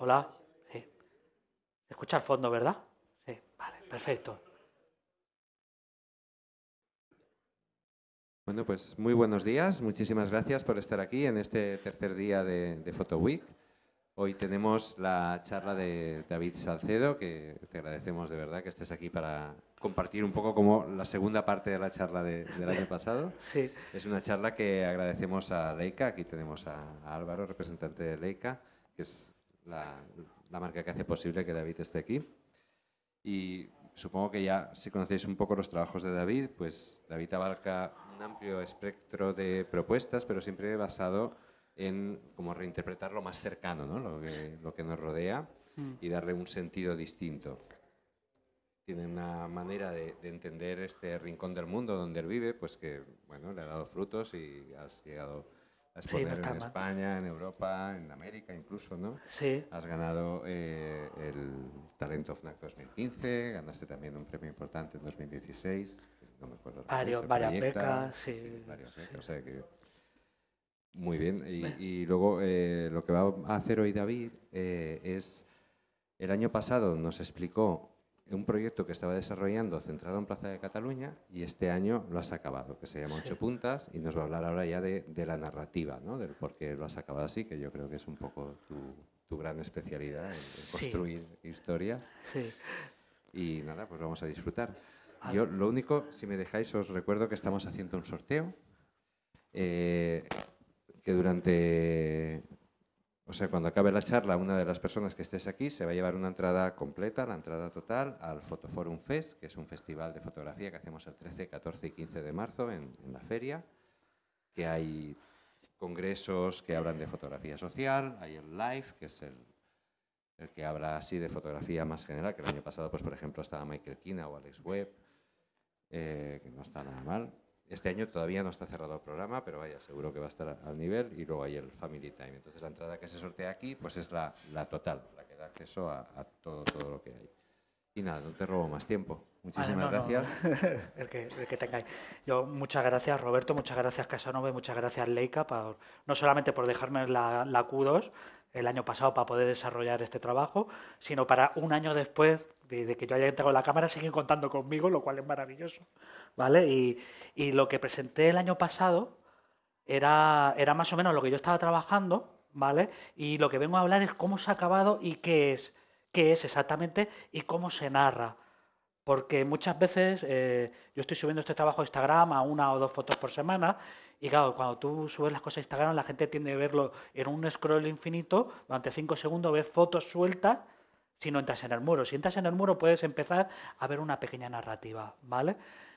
Hola. Sí. Escucha fondo, ¿verdad? Sí, vale, perfecto. Bueno, pues muy buenos días. Muchísimas gracias por estar aquí en este tercer día de, Photo Week. Hoy tenemos la charla de David Salcedo, que te agradecemos de verdad que estés aquí para compartir un poco como la segunda parte de la charla del año pasado. Sí. Es una charla que agradecemos a Leica, aquí tenemos a Álvaro, representante de Leica, que es la, marca que hace posible que David esté aquí. Y supongo que ya si conocéis un poco los trabajos de David, pues David abarca un amplio espectro de propuestas, pero siempre basado en como reinterpretar lo más cercano, ¿no? lo, que, lo que nos rodea mm. y darle un sentido distinto. Tiene una manera de, entender este rincón del mundo donde él vive, pues que bueno, le ha dado frutos y has llegado en España, en Europa, en América incluso, ¿no? Sí. Has ganado eh, el Talent of NAC 2015, ganaste también un premio importante en 2016, no me acuerdo. varias becas, sí. varias becas, o Muy bien, y, luego eh, lo que va a hacer hoy David eh, es, el año pasado nos explicó un proyecto que estaba desarrollando centrado en Plaza de Cataluña y este año lo has acabado, que se llama Ocho Puntas y nos va a hablar ahora ya de, la narrativa, ¿no? del por qué lo has acabado así, que yo creo que es un poco tu, gran especialidad, en, construir historias. Y nada, pues vamos a disfrutar. Yo lo único, si me dejáis, os recuerdo que estamos haciendo un sorteo eh, que durante o sea, cuando acabe la charla, una de las personas que estés aquí se va a llevar una entrada completa, la entrada total, al fotoforum Fest, que es un festival de fotografía que hacemos el 13, 14 y 15 de marzo en, la feria, que hay congresos que hablan de fotografía social, hay el Live, que es el, que habla así de fotografía más general, que el año pasado, pues por ejemplo, estaba Michael Kina o Alex Webb, eh, que no está nada mal. Este año todavía no está cerrado el programa, pero vaya, seguro que va a estar al nivel y luego hay el Family Time. Entonces la entrada que se sortea aquí pues es la, total, la que da acceso a, todo, todo lo que hay. Y nada, no te robo más tiempo. Muchísimas gracias. el, que, tengáis. Yo, muchas gracias Roberto, muchas gracias Casanova muchas gracias Leica, no solamente por dejarme la, la Q2 el año pasado para poder desarrollar este trabajo, sino para un año después desde que yo haya entrado en la cámara siguen contando conmigo, lo cual es maravilloso, ¿vale? Y, lo que presenté el año pasado era, era más o menos lo que yo estaba trabajando, ¿vale? Y lo que vengo a hablar es cómo se ha acabado y qué es, qué es exactamente y cómo se narra. Porque muchas veces eh, yo estoy subiendo este trabajo a Instagram a una o dos fotos por semana y claro, cuando tú subes las cosas a Instagram la gente tiende a verlo en un scroll infinito, durante cinco segundos ves fotos sueltas si no entras en el muro. Si entras en el muro puedes empezar a ver una pequeña narrativa, ¿vale?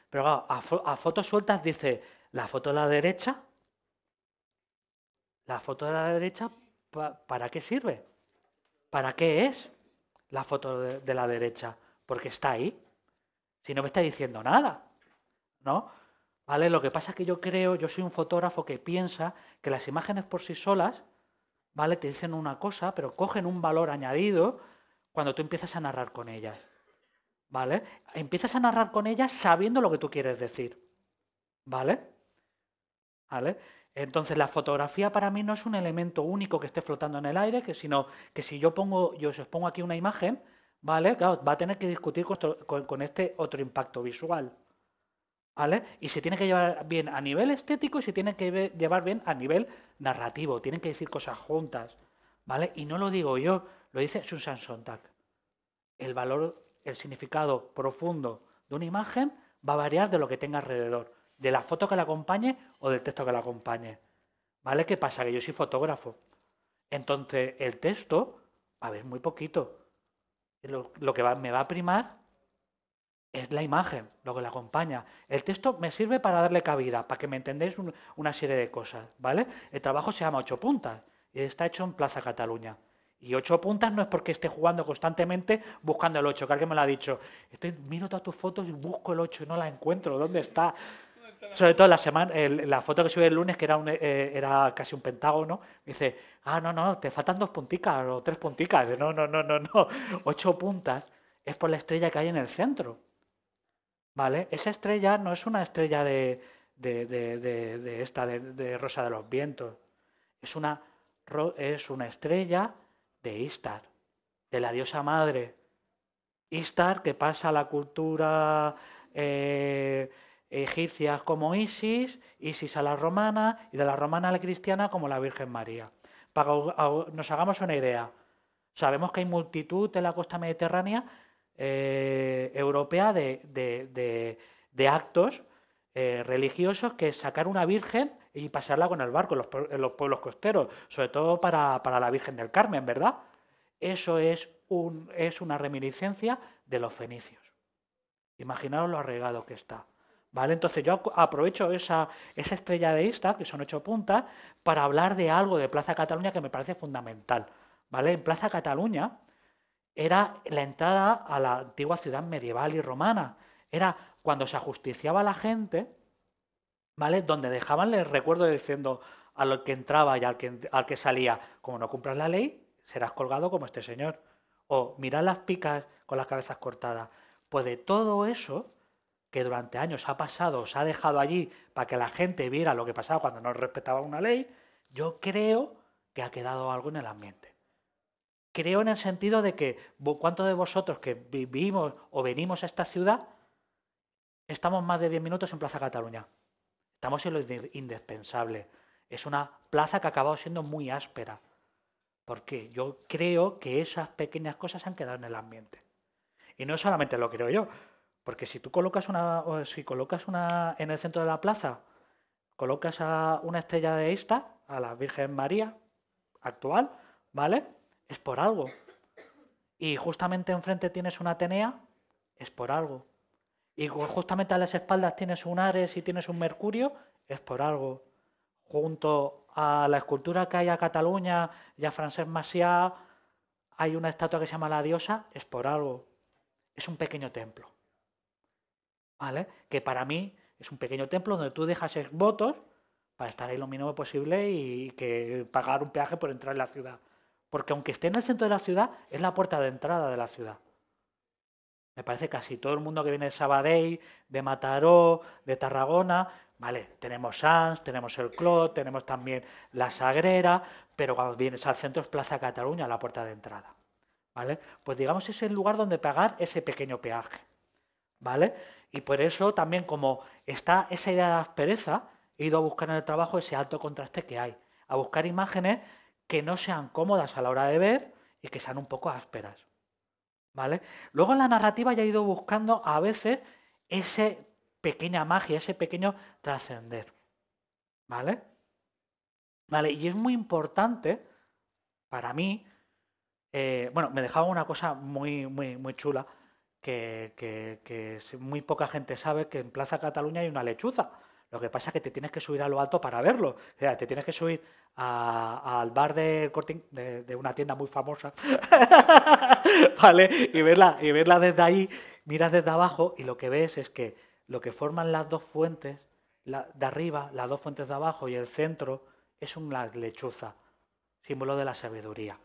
Pero claro, a, fotos sueltas dice la foto de la derecha, la foto de la derecha, ¿para qué sirve? ¿Para qué es la foto de, la derecha? Porque está ahí. Si no me está diciendo nada, ¿no? ¿Vale? Lo que pasa es que yo creo, yo soy un fotógrafo que piensa que las imágenes por sí solas, ¿vale? Te dicen una cosa, pero cogen un valor añadido cuando tú empiezas a narrar con ellas. ¿Vale? Empiezas a narrar con ellas sabiendo lo que tú quieres decir. ¿Vale? ¿Vale? Entonces la fotografía para mí no es un elemento único que esté flotando en el aire, que sino que si yo pongo, yo os pongo aquí una imagen, ¿vale? Claro, va a tener que discutir con, este otro impacto visual. ¿Vale? Y se tiene que llevar bien a nivel estético y se tiene que llevar bien a nivel narrativo. Tienen que decir cosas juntas. ¿vale? Y no lo digo yo, lo dice Susan Sontag. El valor, el significado profundo de una imagen va a variar de lo que tenga alrededor, de la foto que la acompañe o del texto que la acompañe. ¿Vale? ¿Qué pasa? Que yo soy fotógrafo. Entonces, el texto va a ver muy poquito. Lo, que me va a primar es la imagen, lo que la acompaña. El texto me sirve para darle cabida, para que me entendéis una serie de cosas, ¿vale? El trabajo se llama ocho puntas. Está hecho en Plaza Cataluña. Y ocho puntas no es porque esté jugando constantemente buscando el ocho. que alguien me lo ha dicho. Estoy, miro todas tus fotos y busco el ocho y no la encuentro. ¿Dónde está? Sobre todo la semana, la foto que subí el lunes, que era, un, eh, era casi un pentágono, dice, ah, no, no, te faltan dos punticas o tres punticas. No, no, no, no, no. Ocho puntas es por la estrella que hay en el centro. ¿Vale? Esa estrella no es una estrella de, de, de esta, de Rosa de los Vientos. Es una es una estrella de Istar, de la diosa madre. Istar, que pasa a la cultura eh, egipcia como Isis, Isis a la romana y de la romana a la cristiana como la Virgen María. Para que nos hagamos una idea, sabemos que hay multitud en la costa mediterránea eh, europea de, actos eh, religiosos que sacar una virgen y pasarla con el barco en los, pueblos costeros, sobre todo para, la Virgen del Carmen, ¿verdad? Eso es, un, es una reminiscencia de los fenicios. Imaginaros lo arraigado que está. ¿Vale? Entonces yo aprovecho esa, esa estrella de Ista, que son ocho puntas, para hablar de algo de Plaza Cataluña que me parece fundamental. ¿Vale? En Plaza Cataluña era la entrada a la antigua ciudad medieval y romana. Era cuando se ajusticiaba la gente, ¿vale? Donde dejaban el recuerdo diciendo al que entraba y al que, al que salía, como no cumplas la ley, serás colgado como este señor. O mirad las picas con las cabezas cortadas. Pues de todo eso que durante años ha pasado, se ha dejado allí para que la gente viera lo que pasaba cuando no respetaba una ley, yo creo que ha quedado algo en el ambiente. Creo en el sentido de que cuántos de vosotros que vivimos o venimos a esta ciudad estamos más de 10 minutos en Plaza Cataluña. Estamos en lo indispensable. Es una plaza que ha acabado siendo muy áspera. Porque yo creo que esas pequeñas cosas se han quedado en el ambiente. Y no solamente lo creo yo, porque si tú colocas una, si colocas una en el centro de la plaza, colocas a una estrella de esta, a la Virgen María actual, ¿vale? Es por algo. Y justamente enfrente tienes una Atenea, es por algo y justamente a las espaldas tienes un Ares y tienes un Mercurio, es por algo. Junto a la escultura que hay a Cataluña y a Francesc Macià, hay una estatua que se llama la diosa, es por algo. Es un pequeño templo. ¿Vale? Que para mí es un pequeño templo donde tú dejas votos para estar ahí lo mínimo posible y que pagar un peaje por entrar en la ciudad. Porque aunque esté en el centro de la ciudad, es la puerta de entrada de la ciudad. Me parece casi todo el mundo que viene de Sabadell, de Mataró, de Tarragona, ¿vale? Tenemos Sans, tenemos el Clot, tenemos también la Sagrera, pero cuando vienes al centro es Plaza Cataluña, la puerta de entrada, ¿vale? Pues digamos es el lugar donde pagar ese pequeño peaje, ¿vale? Y por eso también como está esa idea de aspereza, he ido a buscar en el trabajo ese alto contraste que hay, a buscar imágenes que no sean cómodas a la hora de ver y que sean un poco ásperas. ¿vale? Luego la narrativa ya ha ido buscando a veces esa pequeña magia, ese pequeño trascender, ¿vale? ¿Vale? Y es muy importante para mí, eh, bueno, me dejaba una cosa muy, muy, muy chula que, que muy poca gente sabe que en Plaza Cataluña hay una lechuza. Lo que pasa es que te tienes que subir a lo alto para verlo. O sea, te tienes que subir al bar de, de, una tienda muy famosa, ¿vale? Y verla, y verla desde ahí, miras desde abajo y lo que ves es que lo que forman las dos fuentes de arriba, las dos fuentes de abajo y el centro, es una lechuza, símbolo de la sabiduría.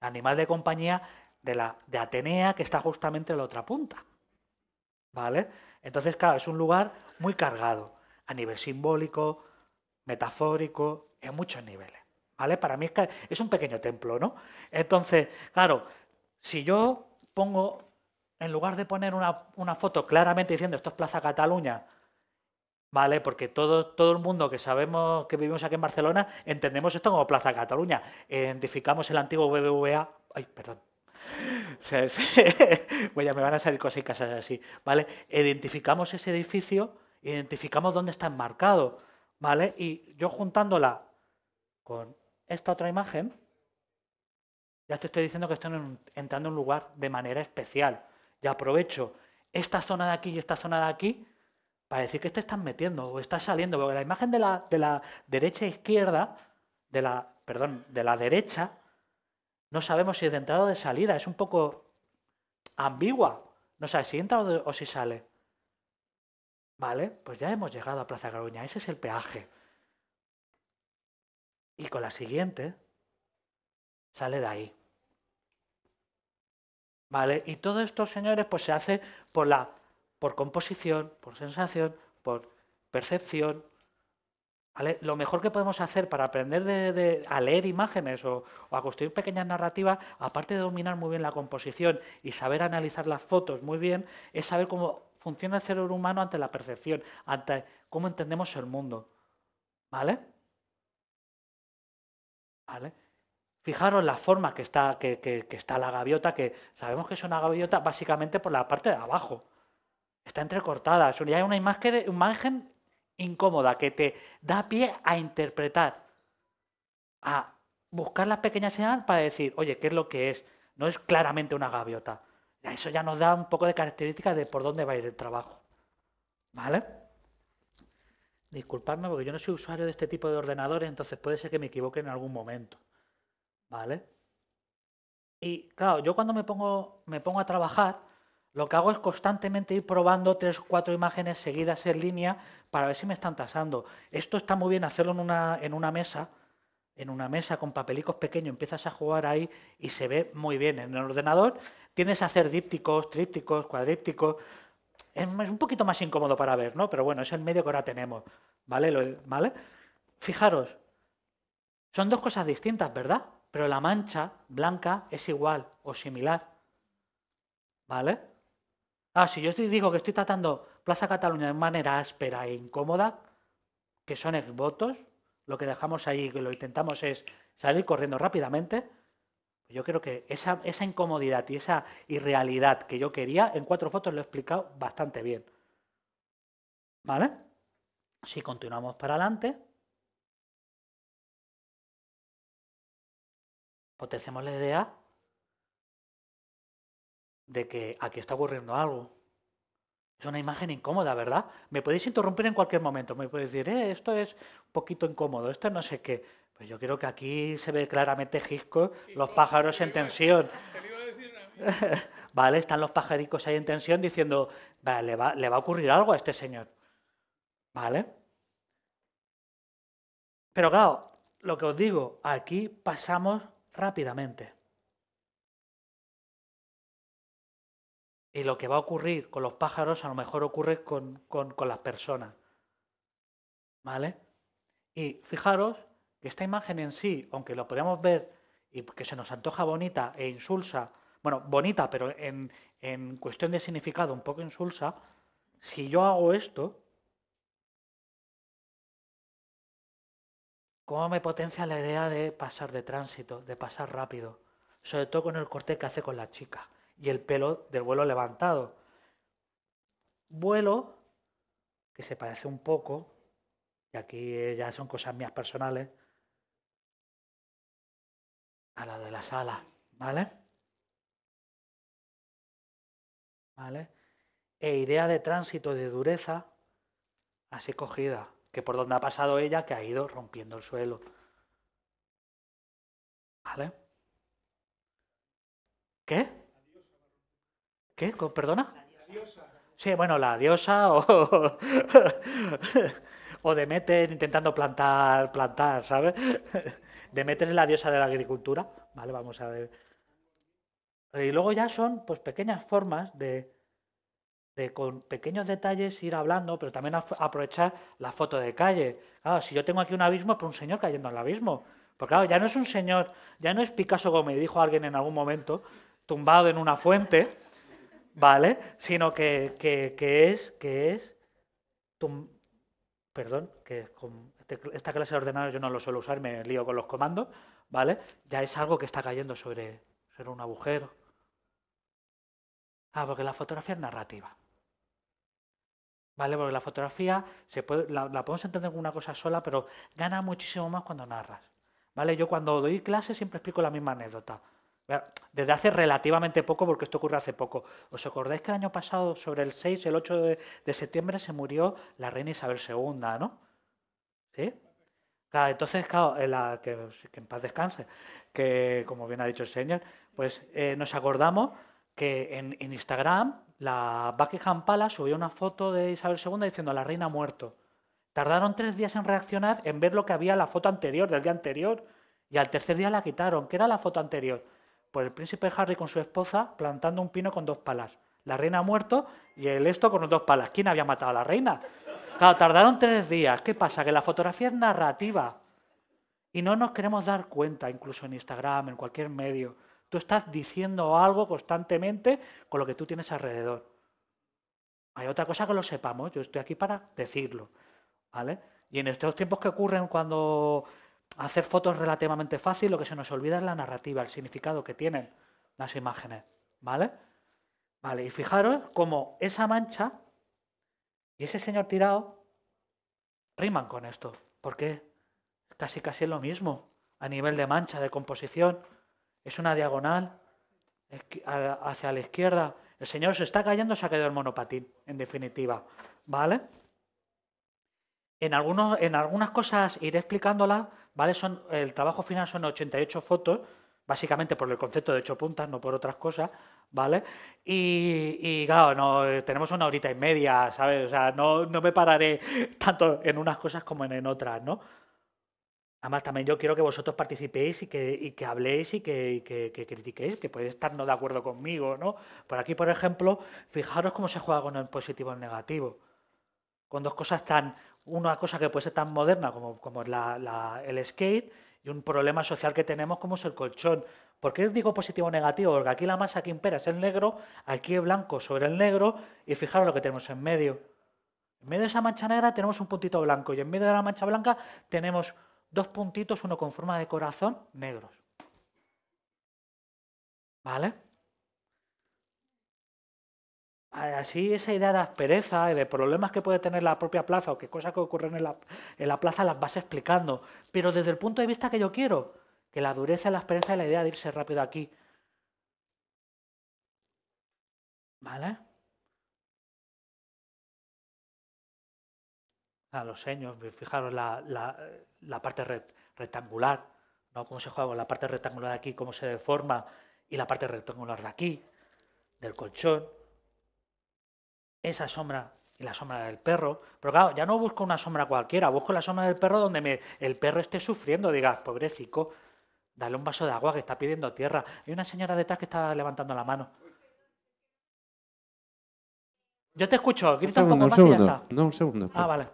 Animal de compañía de, la, de Atenea, que está justamente en la otra punta. ¿Vale? Entonces, claro, es un lugar muy cargado a nivel simbólico, metafórico, en muchos niveles. ¿Vale? Para mí es que es un pequeño templo, ¿no? Entonces, claro, si yo pongo, en lugar de poner una, foto claramente diciendo esto es Plaza Cataluña, ¿vale? Porque todo, todo el mundo que sabemos que vivimos aquí en Barcelona entendemos esto como Plaza Cataluña. Identificamos el antiguo BBVA. Ay, perdón. ya me van a salir casas así, ¿vale? Identificamos ese edificio Identificamos dónde está enmarcado, ¿vale? Y yo juntándola con esta otra imagen, ya te estoy diciendo que estoy entrando en un lugar de manera especial. Y aprovecho esta zona de aquí y esta zona de aquí para decir que te estás metiendo o está saliendo, porque la imagen de la, de la derecha e izquierda, de la, perdón, de la derecha, no sabemos si es de entrada o de salida, es un poco ambigua. No sabes si entra o si sale. Vale, pues ya hemos llegado a Plaza Garoña, ese es el peaje. Y con la siguiente sale de ahí. Vale, y todo esto, señores, pues se hace por la por composición, por sensación, por percepción. ¿vale? Lo mejor que podemos hacer para aprender a leer imágenes o, o, a construir pequeñas narrativas, aparte de dominar muy bien la composición y saber analizar las fotos muy bien, es saber cómo funciona el cerebro humano ante la percepción, ante cómo entendemos el mundo. ¿Vale? ¿Vale? Fijaros la forma que está, que, que, está la gaviota, que sabemos que es una gaviota básicamente por la parte de abajo. Está entrecortada. Es una, hay una imagen, imagen incómoda que te da pie a interpretar, a buscar las pequeñas señales para decir, oye, ¿qué es lo que es? No es claramente una gaviota. Eso ya nos da un poco de características de por dónde va a ir el trabajo. ¿Vale? Disculpadme porque yo no soy usuario de este tipo de ordenadores, entonces puede ser que me equivoque en algún momento. ¿Vale? Y claro, yo cuando me pongo, me pongo a trabajar, lo que hago es constantemente ir probando tres o cuatro imágenes seguidas en línea para ver si me están tasando. Esto está muy bien hacerlo en una, en una mesa, en una mesa con papelicos pequeños, empiezas a jugar ahí y se ve muy bien en el ordenador Tienes a hacer dípticos, trípticos, cuadrípticos. Es, un poquito más incómodo para ver, ¿no? Pero bueno, es el medio que ahora tenemos. ¿Vale? ¿Vale? Fijaros, son dos cosas distintas, ¿verdad? Pero la mancha blanca es igual o similar. ¿Vale? Ah, si yo digo que estoy tratando Plaza Cataluña de manera áspera e incómoda, que son exvotos, lo que dejamos ahí que lo intentamos es salir corriendo rápidamente, yo creo que esa, esa incomodidad y esa irrealidad que yo quería, en cuatro fotos lo he explicado bastante bien. ¿Vale? Si continuamos para adelante, potenciamos la idea de que aquí está ocurriendo algo. Es una imagen incómoda, ¿verdad? Me podéis interrumpir en cualquier momento, me podéis decir, eh, esto es un poquito incómodo, esto no sé qué yo creo que aquí se ve claramente Gisco, los pájaros en tensión. vale, están los pajaricos ahí en tensión diciendo, le va a ocurrir algo a este señor. Vale. Pero claro, lo que os digo, aquí pasamos rápidamente. Y lo que va a ocurrir con los pájaros a lo mejor ocurre con, con las personas. ¿Vale? Y fijaros esta imagen en sí, aunque lo podamos ver y que se nos antoja bonita e insulsa, bueno, bonita, pero en, en cuestión de significado un poco insulsa, si yo hago esto, ¿Cómo me potencia la idea de pasar de tránsito, de pasar rápido? Sobre todo con el corte que hace con la chica y el pelo del vuelo levantado. Vuelo que se parece un poco, y aquí ya son cosas mías personales, a la de la sala ¿vale? ¿Vale? E idea de tránsito de dureza así cogida, que por donde ha pasado ella que ha ido rompiendo el suelo. ¿Vale? ¿Qué? ¿Qué? ¿Perdona? Sí, bueno, la diosa o... o meter intentando plantar, plantar, ¿sabes? meter es la diosa de la agricultura, ¿vale? Vamos a ver. Y luego ya son pues pequeñas formas de, con pequeños detalles ir hablando, pero también aprovechar la foto de calle. Claro, si yo tengo aquí un abismo, es pues por un señor cayendo al abismo. Porque claro, ya no es un señor, ya no es Picasso como me dijo alguien en algún momento, tumbado en una fuente, ¿vale? Sino que, es, que es perdón, que con este esta clase de ordenador yo no lo suelo usar, me lío con los comandos, ¿vale? Ya es algo que está cayendo sobre, un agujero. Ah, porque la fotografía es narrativa. ¿Vale? Porque la fotografía se puede, la, podemos entender como una cosa sola, pero gana muchísimo más cuando narras. ¿Vale? Yo cuando doy clases siempre explico la misma anécdota desde hace relativamente poco, porque esto ocurre hace poco. ¿Os acordáis que el año pasado, sobre el 6, el 8 de, septiembre, se murió la reina Isabel II, ¿no? ¿Sí? entonces, en que, en paz descanse, que como bien ha dicho el señor, pues eh, nos acordamos que en, Instagram la Buckingham Palace subió una foto de Isabel II diciendo la reina ha muerto. Tardaron tres días en reaccionar en ver lo que había en la foto anterior, del día anterior, y al tercer día la quitaron, que era la foto anterior. Pues el príncipe Harry con su esposa plantando un pino con dos palas. La reina ha muerto y el esto con los dos palas. ¿Quién había matado a la reina? Claro, tardaron tres días. ¿Qué pasa? Que la fotografía es narrativa. Y no nos queremos dar cuenta, incluso en Instagram, en cualquier medio. Tú estás diciendo algo constantemente con lo que tú tienes alrededor. Hay otra cosa que lo sepamos, yo estoy aquí para decirlo. ¿Vale? Y en estos tiempos que ocurren cuando hacer fotos relativamente fácil, lo que se nos olvida es la narrativa, el significado que tienen las imágenes, ¿vale? Vale, y fijaros cómo esa mancha y ese señor tirado riman con esto, porque casi casi es lo mismo a nivel de mancha, de composición, es una diagonal hacia la izquierda. El señor se está cayendo, se ha caído el monopatín, en definitiva, ¿vale? En, en algunas cosas iré explicándolas ¿vale? Son, el trabajo final son 88 fotos, básicamente por el concepto de ocho puntas, no por otras cosas, ¿vale? Y, claro, no, eh, tenemos una horita y media, ¿sabes? O sea, no, me pararé tanto en unas cosas como en, otras, ¿no? Además, también yo quiero que vosotros participéis y que, habléis y que, critiquéis, que podéis estar no de acuerdo conmigo, ¿no? Por aquí, por ejemplo, fijaros cómo se juega con el positivo y el negativo. Con dos cosas tan una cosa que puede ser tan moderna como, como el skate y un problema social que tenemos como es el colchón. ¿Por qué digo positivo o negativo? Porque aquí la masa que impera es el negro, aquí el blanco sobre el negro y fijaros lo que tenemos en medio. En medio de esa mancha negra tenemos un puntito blanco y en medio de la mancha blanca tenemos dos puntitos, uno con forma de corazón, negros. ¿Vale? Así esa idea de aspereza y de problemas que puede tener la propia plaza o qué cosas que ocurren en la, la plaza las vas explicando, pero desde el punto de vista que yo quiero, que la dureza, la aspereza y la idea de irse rápido aquí. ¿Vale? A los seños, fijaros la, la, parte rectangular, ¿no? Cómo se juega con la parte rectangular de aquí, cómo se deforma, y la parte rectangular de aquí, del colchón esa sombra y la sombra del perro. Pero claro, ya no busco una sombra cualquiera, busco la sombra del perro donde el perro esté sufriendo, Diga, pobrecico, dale un vaso de agua que está pidiendo tierra. Hay una señora detrás que está levantando la mano. Yo te escucho, grita un, poco más ya No, un segundo. Ah, vale.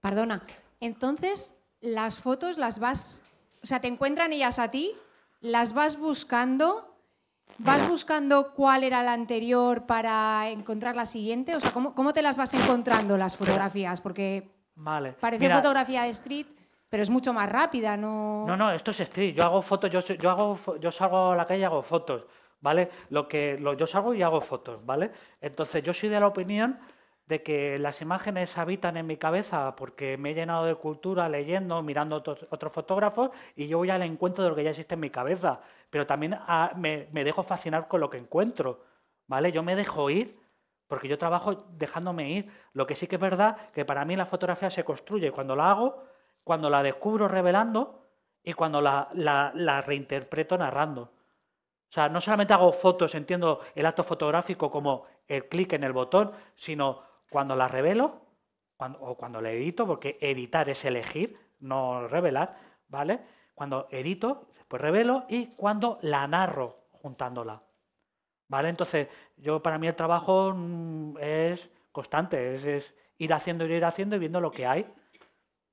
Perdona. Entonces, las fotos las vas. O sea, te encuentran ellas a ti las vas buscando, vas buscando cuál era la anterior para encontrar la siguiente, o sea, ¿cómo, te las vas encontrando las fotografías? Porque vale. parece fotografía de street, pero es mucho más rápida, ¿no? No, no, esto es street, yo hago fotos, yo, hago, yo salgo a la calle y hago fotos, ¿vale? Lo que, yo salgo y hago fotos, ¿vale? Entonces yo soy de la opinión de que las imágenes habitan en mi cabeza porque me he llenado de cultura leyendo, mirando otros fotógrafos y yo voy al encuentro de lo que ya existe en mi cabeza, pero también ah, me, dejo fascinar con lo que encuentro, ¿vale? Yo me dejo ir porque yo trabajo dejándome ir. Lo que sí que es verdad que para mí la fotografía se construye cuando la hago, cuando la descubro revelando y cuando la, la, la reinterpreto narrando. O sea, no solamente hago fotos, entiendo el acto fotográfico como el clic en el botón, sino cuando la revelo o cuando la edito, porque editar es elegir, no revelar, ¿vale? Cuando edito, pues revelo y cuando la narro juntándola. ¿Vale? Entonces, yo para mí el trabajo mm, es constante, es, ir haciendo, ir haciendo y viendo lo que hay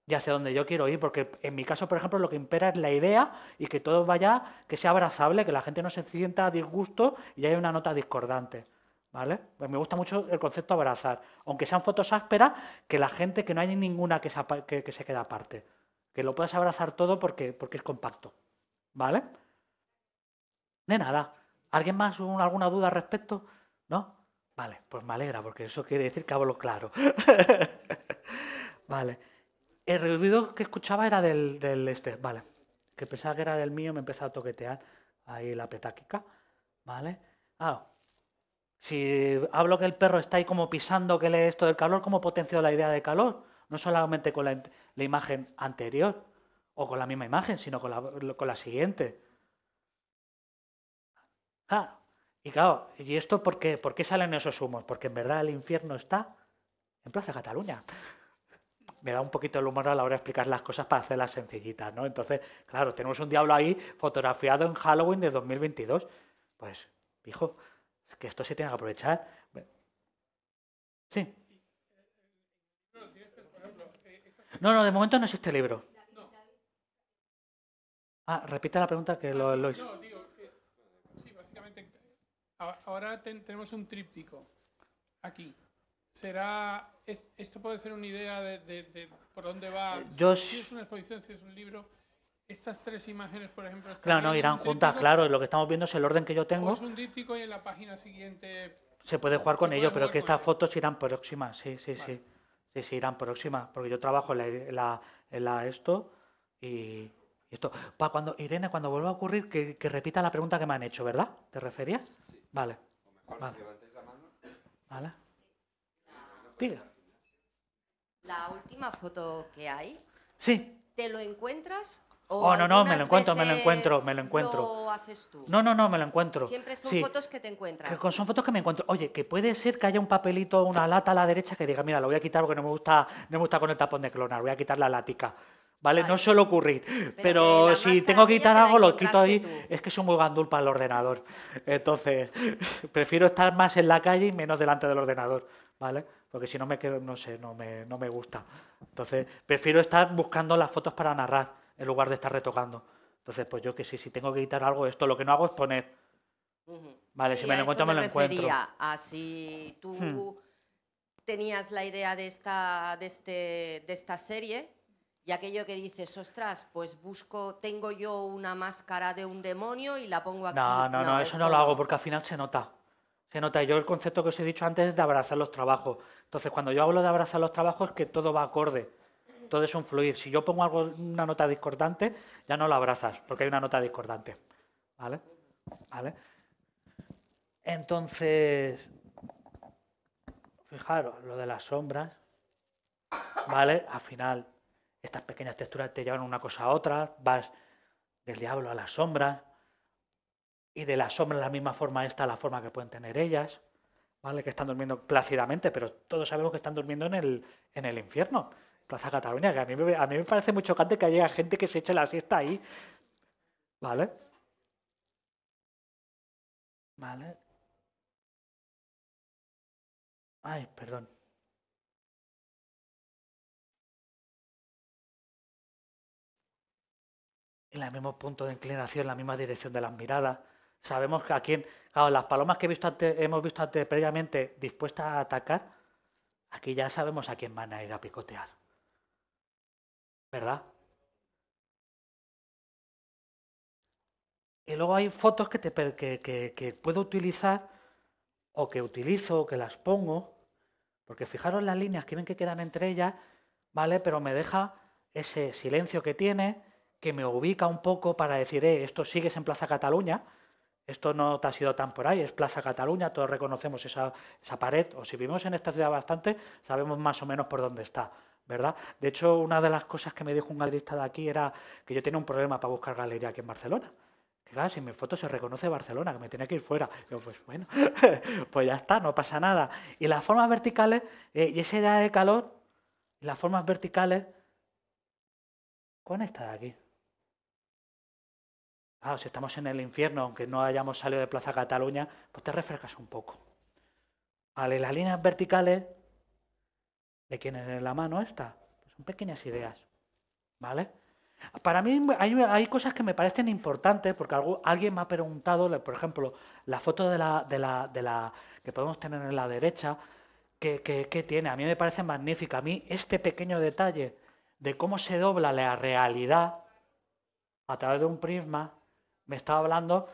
y hacia dónde yo quiero ir, porque en mi caso, por ejemplo, lo que impera es la idea y que todo vaya, que sea abrazable, que la gente no se sienta a disgusto y haya una nota discordante. ¿Vale? Pues me gusta mucho el concepto abrazar, aunque sean fotos ásperas, que la gente, que no hay ninguna que se, que, se quede aparte, que lo puedas abrazar todo porque, porque es compacto, ¿vale? De nada. ¿Alguien más alguna duda al respecto? ¿No? Vale, pues me alegra, porque eso quiere decir que lo claro. vale. El ruido que escuchaba era del, este, vale. Que pensaba que era del mío, me empezaba a toquetear ahí la petáquica, ¿vale? Ah, si hablo que el perro está ahí como pisando, que lee esto del calor, ¿cómo potenció la idea de calor? No solamente con la, imagen anterior o con la misma imagen, sino con la, con la siguiente. Ah, y claro, ¿y esto por qué? por qué salen esos humos? Porque en verdad el infierno está en Plaza Cataluña. Me da un poquito el humor a la hora de explicar las cosas para hacerlas sencillitas, ¿no? Entonces, claro, tenemos un diablo ahí fotografiado en Halloween de 2022. Pues, hijo, que esto se tiene que aprovechar. Sí. No, no, de momento no existe libro. Ah, repita la pregunta que lo... Ah, lo... sí, básicamente, ahora tenemos un tríptico aquí. ¿Será, esto puede ser una idea de, por dónde va? Si es una exposición, si es un libro estas tres imágenes, por ejemplo... Claro, no, irán juntas, claro. Lo que estamos viendo es el orden que yo tengo. Es un díptico y en la página siguiente... Se puede jugar con ello, pero que estas fotos irán próximas, sí, sí, sí. Sí, sí, irán próximas, porque yo trabajo en la, esto y, esto. Pa, cuando, Irene, cuando vuelva a ocurrir, que, repita la pregunta que me han hecho, ¿verdad? ¿Te referías? Vale. O vale. Si la mano. Vale. La última foto que hay. Sí. ¿Te lo encuentras oh, no, no, me lo encuentro, me lo encuentro, me lo encuentro. No, no, no, me lo encuentro. Siempre son fotos que te encuentras. son fotos que me encuentro. Oye, que puede ser que haya un papelito, una lata a la derecha que diga, mira, lo voy a quitar porque no me gusta, no me gusta con el tapón de clonar, voy a quitar la lática. ¿Vale? No suele ocurrir. Pero, si tengo que quitar algo, lo quito ahí. Es que soy muy gandul para el ordenador. Entonces, prefiero estar más en la calle y menos delante del ordenador. ¿Vale? Porque si no me quedo, no sé, no no me gusta. Entonces, prefiero estar buscando las fotos para narrar en lugar de estar retocando. Entonces, pues yo que sí, si tengo que quitar algo, esto lo que no hago es poner. Vale, si me lo encuentro, me, lo encuentro. Así ah, tú hmm. tenías la idea de esta, de, este, de esta serie y aquello que dices, ostras, pues busco, tengo yo una máscara de un demonio y la pongo aquí. No, no, no, eso no lo hago porque al final se nota. Se nota. Yo el concepto que os he dicho antes es de abrazar los trabajos. Entonces, cuando yo hablo de abrazar los trabajos, es que todo va acorde todo es un fluir. Si yo pongo una nota discordante, ya no la abrazas, porque hay una nota discordante. ¿Vale? ¿Vale? Entonces, fijaros, lo de las sombras, ¿vale? Al final, estas pequeñas texturas te llevan una cosa a otra, vas del diablo a las sombras, y de las sombras la misma forma esta, la forma que pueden tener ellas, ¿vale? Que están durmiendo plácidamente, pero todos sabemos que están durmiendo en el infierno. Plaza Cataluña, que a mí, me, parece muy chocante que haya gente que se eche la siesta ahí. ¿Vale? ¿Vale? Ay, perdón. En el mismo punto de inclinación, en la misma dirección de las miradas. Sabemos que quién... claro, las palomas que visto hemos visto antes previamente dispuestas a atacar, aquí ya sabemos a quién van a ir a picotear. ¿Verdad? Y luego hay fotos que, te, que, que, puedo utilizar o que utilizo o que las pongo, porque fijaros las líneas que ven que quedan entre ellas, ¿vale? Pero me deja ese silencio que tiene, que me ubica un poco para decir, eh, esto sigues en Plaza Cataluña, esto no te ha sido tan por ahí, es Plaza Cataluña, todos reconocemos esa, esa pared, o si vivimos en esta ciudad bastante, sabemos más o menos por dónde está. ¿verdad? De hecho, una de las cosas que me dijo un galerista de aquí era que yo tenía un problema para buscar galería aquí en Barcelona. Que claro, si en mi foto se reconoce Barcelona, que me tiene que ir fuera. Yo, pues bueno, pues ya está, no pasa nada. Y las formas verticales, eh, y esa idea de calor, las formas verticales, con esta de aquí. Claro, si estamos en el infierno, aunque no hayamos salido de Plaza Cataluña, pues te refrescas un poco. Vale, las líneas verticales ¿De quién es la mano esta? Pues son pequeñas ideas, ¿vale? Para mí hay, cosas que me parecen importantes porque alguien me ha preguntado, por ejemplo, la foto de la, de la, que podemos tener en la derecha, ¿qué tiene. A mí me parece magnífica. A mí este pequeño detalle de cómo se dobla la realidad a través de un prisma me está hablando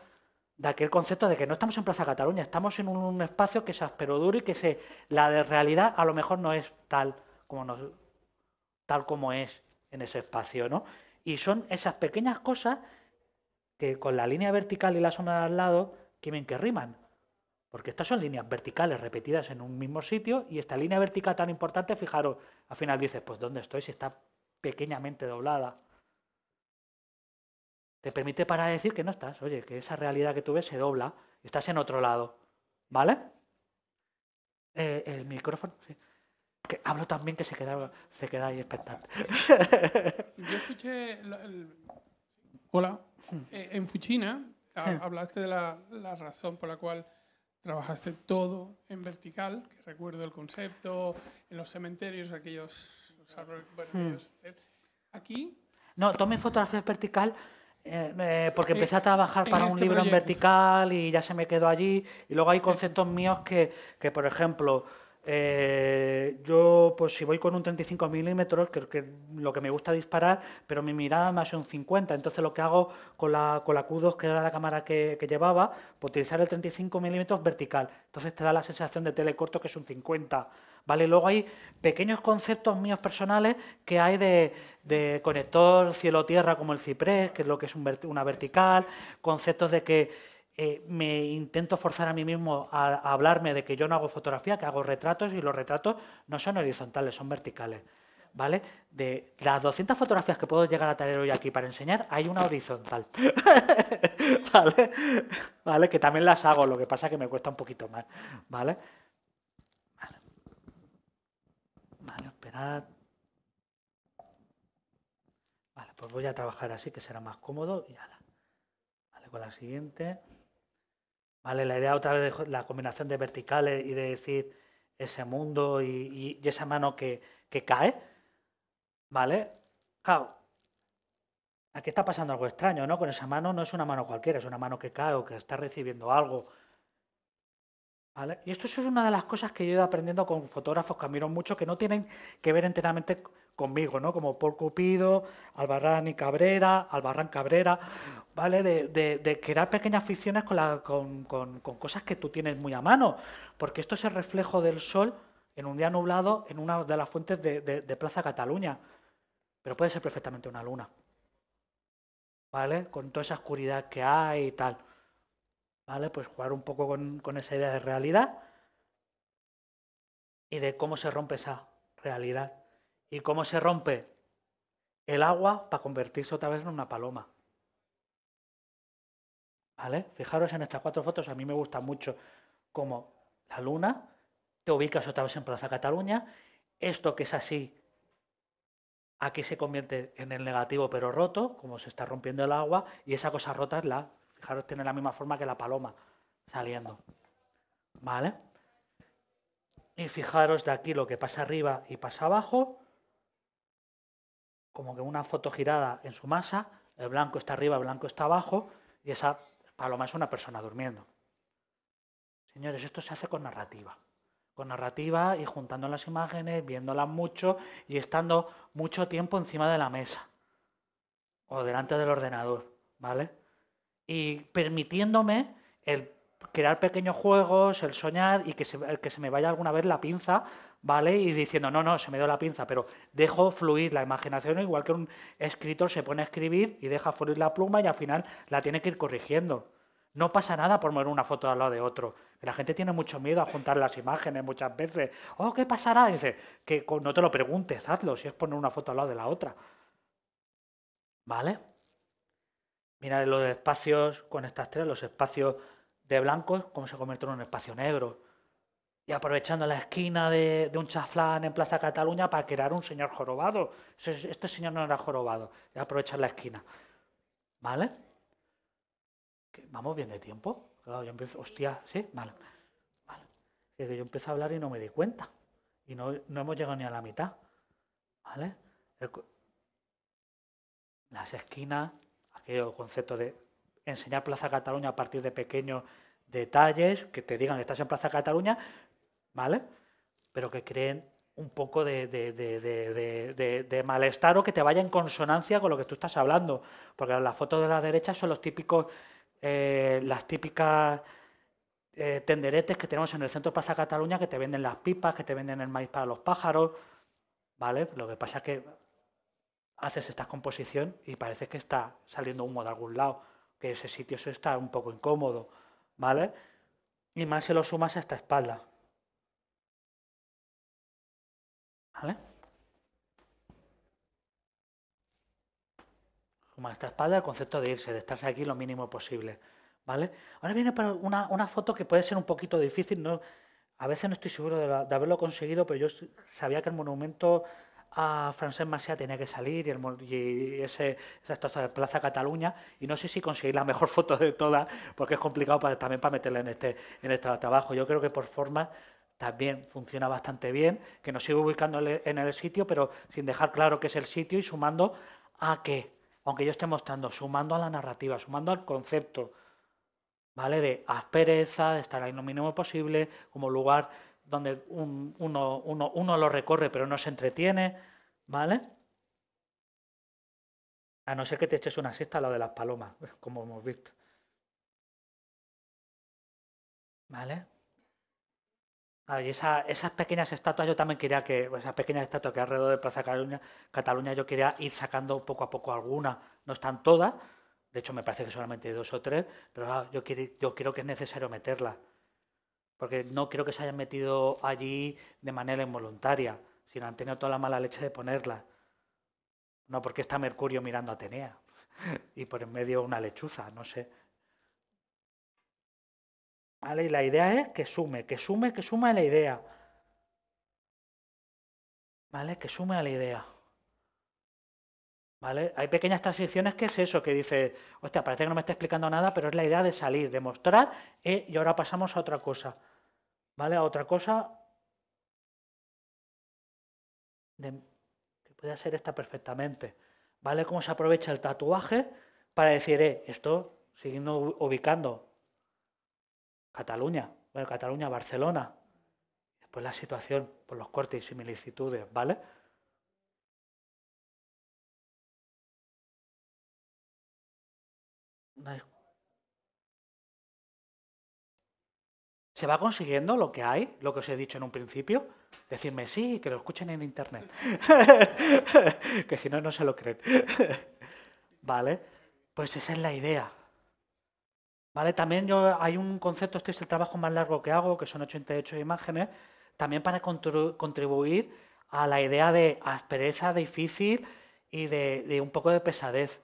de aquel concepto de que no estamos en Plaza Cataluña, estamos en un, espacio que es duro y que se, la de realidad a lo mejor no es tal como, nos, tal como es en ese espacio. ¿no? Y son esas pequeñas cosas que con la línea vertical y la sombra de al lado tienen que riman. Porque estas son líneas verticales repetidas en un mismo sitio y esta línea vertical tan importante, fijaros, al final dices, pues ¿dónde estoy si está pequeñamente doblada? te permite para decir que no estás, oye, que esa realidad que tú ves se dobla, estás en otro lado, ¿vale? Eh, el micrófono, sí. Que hablo también que se queda, se queda ahí expectante. Yo escuché... Hola. Hmm. Eh, en Fuchina hmm. hablaste de la, razón por la cual trabajaste todo en vertical, que recuerdo el concepto, en los cementerios, aquellos... árboles, hmm. eh. Aquí... No, tomen fotografías vertical eh, porque eh, empecé a trabajar para un este libro en vertical y ya se me quedó allí. Y luego hay eh. conceptos míos que, que por ejemplo, yo, pues si voy con un 35 milímetros, que, lo que me gusta disparar, pero mi mirada me hace un 50. Entonces, lo que hago con la, con la Q2, que era la cámara que, llevaba, pues utilizar el 35 milímetros vertical. Entonces, te da la sensación de telecorto que es un 50. ¿vale? Luego hay pequeños conceptos míos personales que hay de, conector cielo-tierra como el ciprés, que es lo que es una vertical, conceptos de que eh, me intento forzar a mí mismo a, hablarme de que yo no hago fotografía, que hago retratos y los retratos no son horizontales, son verticales. ¿vale? De las 200 fotografías que puedo llegar a tener hoy aquí para enseñar, hay una horizontal, ¿vale? ¿Vale? Que también las hago, lo que pasa es que me cuesta un poquito más, ¿vale? Vale, esperad. Vale, pues voy a trabajar así que será más cómodo y Vale, con la siguiente. Vale, la idea otra vez de la combinación de verticales y de decir ese mundo y, esa mano que, que cae. Vale, claro. Aquí está pasando algo extraño, ¿no? Con esa mano no es una mano cualquiera, es una mano que cae o que está recibiendo algo y esto es una de las cosas que yo he ido aprendiendo con fotógrafos que admiro mucho, que no tienen que ver enteramente conmigo, ¿no? Como Paul Cupido, Albarrán y Cabrera, Albarrán Cabrera, ¿vale? De, crear pequeñas ficciones con, cosas que tú tienes muy a mano, porque esto es el reflejo del sol en un día nublado en una de las fuentes de, de Plaza Cataluña, pero puede ser perfectamente una luna, ¿vale? Con toda esa oscuridad que hay y tal. ¿vale? Pues jugar un poco con, esa idea de realidad y de cómo se rompe esa realidad y cómo se rompe el agua para convertirse otra vez en una paloma. ¿Vale? Fijaros en estas cuatro fotos, a mí me gusta mucho cómo la luna, te ubicas otra vez en Plaza Cataluña, esto que es así, aquí se convierte en el negativo pero roto, como se está rompiendo el agua, y esa cosa rota es la Fijaros, tiene la misma forma que la paloma saliendo. ¿Vale? Y fijaros de aquí lo que pasa arriba y pasa abajo. Como que una foto girada en su masa. El blanco está arriba, el blanco está abajo. Y esa paloma es una persona durmiendo. Señores, esto se hace con narrativa. Con narrativa y juntando las imágenes, viéndolas mucho y estando mucho tiempo encima de la mesa o delante del ordenador, ¿vale? y permitiéndome el crear pequeños juegos, el soñar y que se, que se me vaya alguna vez la pinza, ¿vale? Y diciendo, no, no, se me dio la pinza, pero dejo fluir la imaginación, igual que un escritor se pone a escribir y deja fluir la pluma y al final la tiene que ir corrigiendo. No pasa nada por mover una foto al lado de otro. La gente tiene mucho miedo a juntar las imágenes muchas veces. Oh, ¿qué pasará? dice, que no te lo preguntes, hazlo, si es poner una foto al lado de la otra. ¿Vale? Mira los espacios con estas tres, los espacios de blancos, cómo se convirtieron en un espacio negro. Y aprovechando la esquina de, un chaflán en Plaza Cataluña para crear un señor jorobado. Este señor no era jorobado, Y aprovechar la esquina. ¿Vale? ¿Vamos bien de tiempo? yo empiezo, hostia, ¿sí? Vale. Es que yo empiezo a hablar y no me di cuenta. Y no, hemos llegado ni a la mitad. ¿Vale? las esquinas, el concepto de enseñar Plaza Cataluña a partir de pequeños detalles, que te digan que estás en Plaza Cataluña, ¿vale? Pero que creen un poco de, malestar o que te vaya en consonancia con lo que tú estás hablando. Porque las fotos de la derecha son los típicos, eh, las típicas eh, tenderetes que tenemos en el centro de Plaza Cataluña que te venden las pipas, que te venden el maíz para los pájaros. ¿Vale? Lo que pasa es que haces esta composición y parece que está saliendo humo de algún lado, que ese sitio se está un poco incómodo, ¿vale? Y más si lo sumas a esta espalda. ¿Vale? Suma esta espalda el concepto de irse, de estarse aquí lo mínimo posible. ¿Vale? Ahora viene para una, una, foto que puede ser un poquito difícil, no, a veces no estoy seguro de haberlo conseguido, pero yo sabía que el monumento a Francesc Macià tiene que salir y, ese, esa de Plaza Cataluña. Y no sé si conseguí la mejor foto de todas, porque es complicado también para meterla en este, en este trabajo. Yo creo que por forma también funciona bastante bien, que nos sigue ubicando en el sitio, pero sin dejar claro qué es el sitio y sumando a qué, aunque yo esté mostrando, sumando a la narrativa, sumando al concepto, ¿vale? De aspereza, de estar ahí lo mínimo posible, como lugar donde un, uno, uno, uno, lo recorre pero no se entretiene, ¿vale? A no ser que te eches una siesta a lo de las palomas, como hemos visto. ¿Vale? y esas pequeñas estatuas yo también quería que, esas pequeñas estatuas que alrededor de Plaza Cataluña, Cataluña yo quería ir sacando poco a poco algunas, no están todas, de hecho me parece que solamente hay dos o tres, pero yo, quiero, yo creo que es necesario meterlas porque no creo que se hayan metido allí de manera involuntaria, sino han tenido toda la mala leche de ponerla. No porque está Mercurio mirando a Atenea y por en medio una lechuza, no sé. Vale, y la idea es que sume, que sume, que sume a la idea. ¿Vale? Que sume a la idea. ¿Vale? Hay pequeñas transiciones que es eso, que dice, hostia, parece que no me está explicando nada, pero es la idea de salir, de mostrar, eh, y ahora pasamos a otra cosa. ¿Vale? otra cosa que puede ser esta perfectamente. ¿Vale? Cómo se aprovecha el tatuaje para decir, eh, esto, siguiendo ubicando Cataluña, bueno, Cataluña, Barcelona. Después la situación por los cortes y similitudes, ¿vale? se va consiguiendo lo que hay, lo que os he dicho en un principio. Decidme sí, que lo escuchen en internet. que si no, no se lo creen. vale, pues esa es la idea. Vale, también yo, hay un concepto, este es el trabajo más largo que hago, que son 88 imágenes, también para contribuir a la idea de aspereza, difícil y de, un poco de pesadez.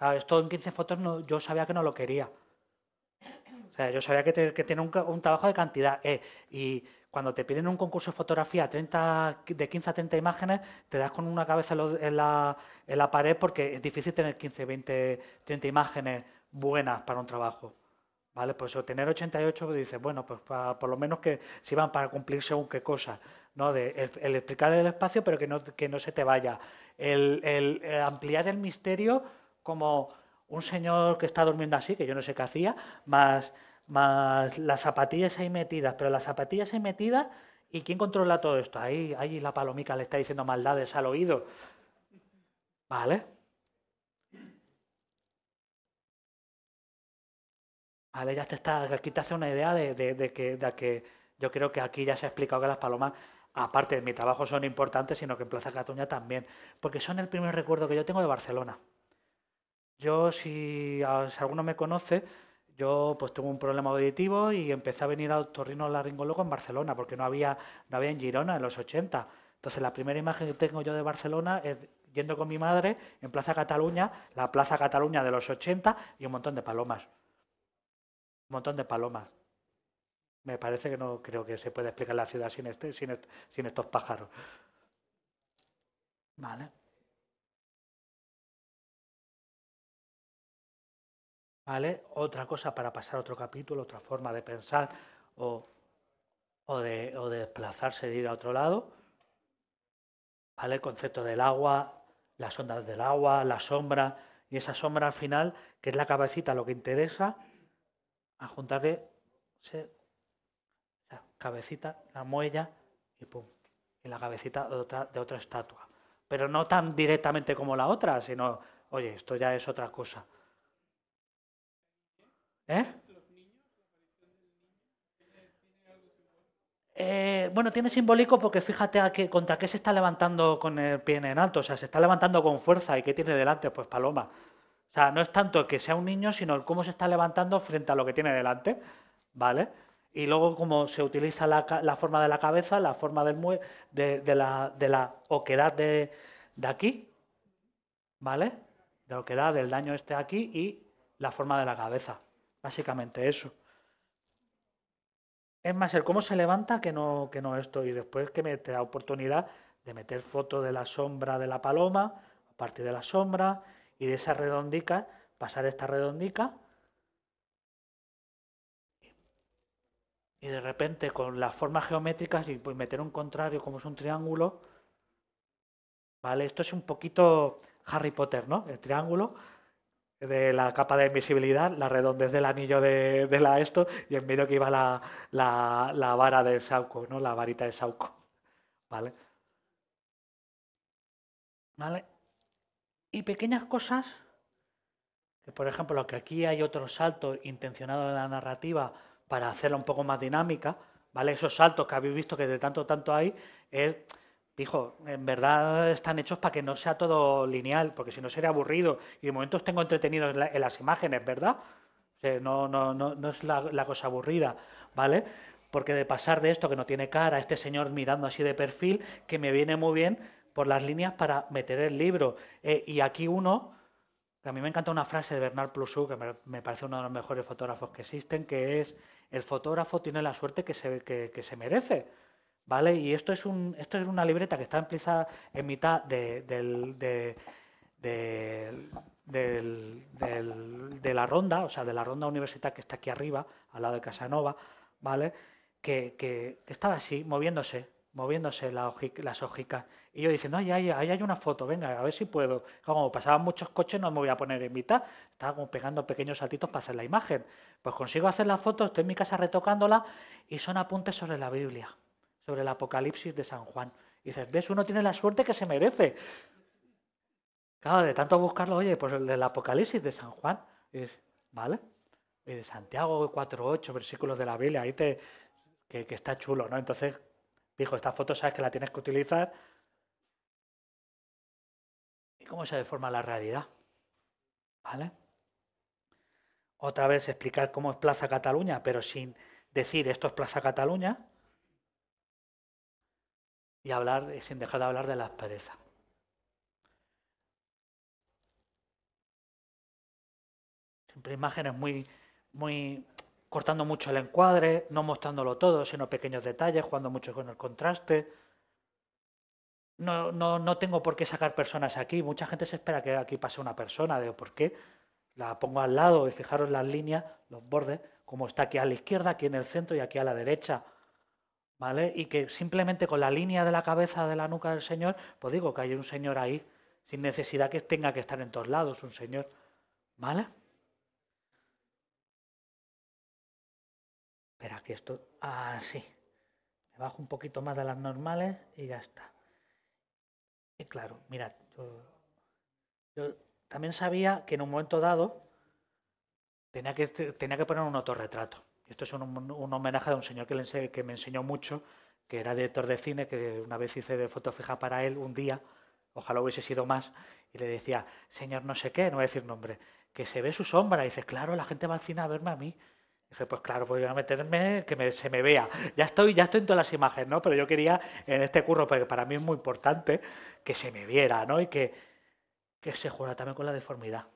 esto en 15 fotos no, yo sabía que no lo quería. O sea, yo sabía que, tiene un, trabajo de cantidad. Eh, y cuando te piden un concurso de fotografía 30, de 15 a 30 imágenes, te das con una cabeza en la, pared porque es difícil tener 15, 20, 30 imágenes buenas para un trabajo. ¿Vale? Pues tener 88 pues dices, bueno, pues por lo menos que sirvan para cumplir según qué cosa. ¿no? De, el, el, espacio, pero que no, que no se te vaya. el eh, ampliar el misterio como un señor que está durmiendo así, que yo no sé qué hacía, más, las zapatillas ahí metidas, pero las zapatillas ahí metidas, ¿y quién controla todo esto? Ahí, ahí la palomica le está diciendo maldades al oído. ¿Vale? Vale, ya te está, aquí te hace una idea de, que, que yo creo que aquí ya se ha explicado que las palomas aparte de mi trabajo, son importantes, sino que en Plaza Catuña también, porque son el primer recuerdo que yo tengo de Barcelona. Yo, si, alguno me conoce, yo pues tengo un problema auditivo y empecé a venir a otorrinolaringólogo en Barcelona, porque no había, no había en Girona en los 80. Entonces, la primera imagen que tengo yo de Barcelona es yendo con mi madre en Plaza Cataluña, la Plaza Cataluña de los 80 y un montón de palomas. Un montón de palomas. Me parece que no creo que se pueda explicar la ciudad sin, este, sin estos pájaros. Vale. Otra cosa para pasar otro capítulo, otra forma de pensar o, de, desplazarse, de ir a otro lado, El concepto del agua, las ondas del agua, la sombra, y esa sombra al final, que es la cabecita lo que interesa, a juntarle la cabecita, la muella y pum, en la cabecita otra, de otra estatua. Pero no tan directamente como la otra, sino, oye, esto ya es otra cosa. ¿Eh? ¿Eh? bueno, tiene simbólico porque fíjate a contra qué se está levantando con el pie en alto, o sea, se está levantando con fuerza y qué tiene delante, pues paloma. O sea, no es tanto que sea un niño, sino cómo se está levantando frente a lo que tiene delante, ¿vale? Y luego cómo se utiliza la, forma de la cabeza, la forma del de, la, oquedad de, de aquí, ¿vale? De la oquedad, del daño este aquí y la forma de la cabeza. Básicamente eso. Es más, el cómo se levanta que no, que no esto. Y después que me te da oportunidad de meter fotos de la sombra de la paloma, a partir de la sombra, y de esa redondica, pasar esta redondica. Y de repente con las formas geométricas y pues meter un contrario como es un triángulo. Vale, esto es un poquito Harry Potter, ¿no? El triángulo de la capa de invisibilidad, la redondez del anillo de, la esto, y en medio que iba la, la, vara de Sauco, ¿no? La varita de Sauco. ¿Vale? ¿Vale? Y pequeñas cosas, que por ejemplo, que aquí hay otro salto intencionado en la narrativa para hacerla un poco más dinámica, ¿vale? Esos saltos que habéis visto que de tanto tanto hay, es Dijo, en verdad están hechos para que no sea todo lineal, porque si no sería aburrido. Y de momento tengo entretenido en, las imágenes, ¿verdad? no, no, no, es la, cosa aburrida, ¿vale? Porque de pasar de esto que no tiene cara, este señor mirando así de perfil, que me viene muy bien por las líneas para meter el libro. Eh, y aquí uno, a mí me encanta una frase de Bernard Ploussou, que me, parece uno de los mejores fotógrafos que existen, que es, el fotógrafo tiene la suerte que se, que se merece. ¿vale? Y esto es, un, esto es una libreta que está empieza en mitad de, la ronda, o sea, de la ronda universitaria que está aquí arriba, al lado de Casanova, ¿vale? Que, estaba así, moviéndose, moviéndose las hojicas. Y yo diciendo, ahí hay una foto, venga, a ver si puedo. Como pasaban muchos coches, no me voy a poner en mitad. Estaba como pegando pequeños saltitos para hacer la imagen. Pues consigo hacer la foto, estoy en mi casa retocándola y son apuntes sobre la Biblia sobre el Apocalipsis de San Juan. Y dices, ves, uno tiene la suerte que se merece. Claro, de tanto buscarlo, oye, pues el del Apocalipsis de San Juan. Y dices, ¿vale? Y de Santiago 4.8, versículos de la Biblia, ahí te... Que, está chulo, ¿no? Entonces, dijo esta foto sabes que la tienes que utilizar. ¿Y cómo se deforma la realidad? ¿Vale? Otra vez explicar cómo es Plaza Cataluña, pero sin decir esto es Plaza Cataluña, y hablar eh, sin dejar de hablar de la aspereza. Siempre imágenes muy, cortando mucho el encuadre, no mostrándolo todo, sino pequeños detalles, jugando mucho con el contraste. No, no, no tengo por qué sacar personas aquí. Mucha gente se espera que aquí pase una persona. Digo, ¿por qué? La pongo al lado y fijaros las líneas, los bordes, como está aquí a la izquierda, aquí en el centro y aquí a la derecha. ¿vale? Y que simplemente con la línea de la cabeza de la nuca del Señor, pues digo que hay un Señor ahí, sin necesidad que tenga que estar en todos lados, un Señor, ¿vale? Espera, que esto, Ah, sí. Me bajo un poquito más de las normales y ya está. Y claro, mirad, yo, también sabía que en un momento dado tenía que, tenía que poner un autorretrato. Esto es un, homenaje a un señor que, que me enseñó mucho, que era director de cine, que una vez hice de foto fija para él un día, ojalá hubiese sido más, y le decía, señor no sé qué, no voy a decir nombre, que se ve su sombra. dice, claro, la gente va al cine a verme a mí. dice dije, pues claro, voy a meterme, que se me vea. Ya estoy, ya estoy en todas las imágenes, ¿no? Pero yo quería, en este curro, porque para mí es muy importante, que se me viera, ¿no? Y que, que se jura también con la deformidad.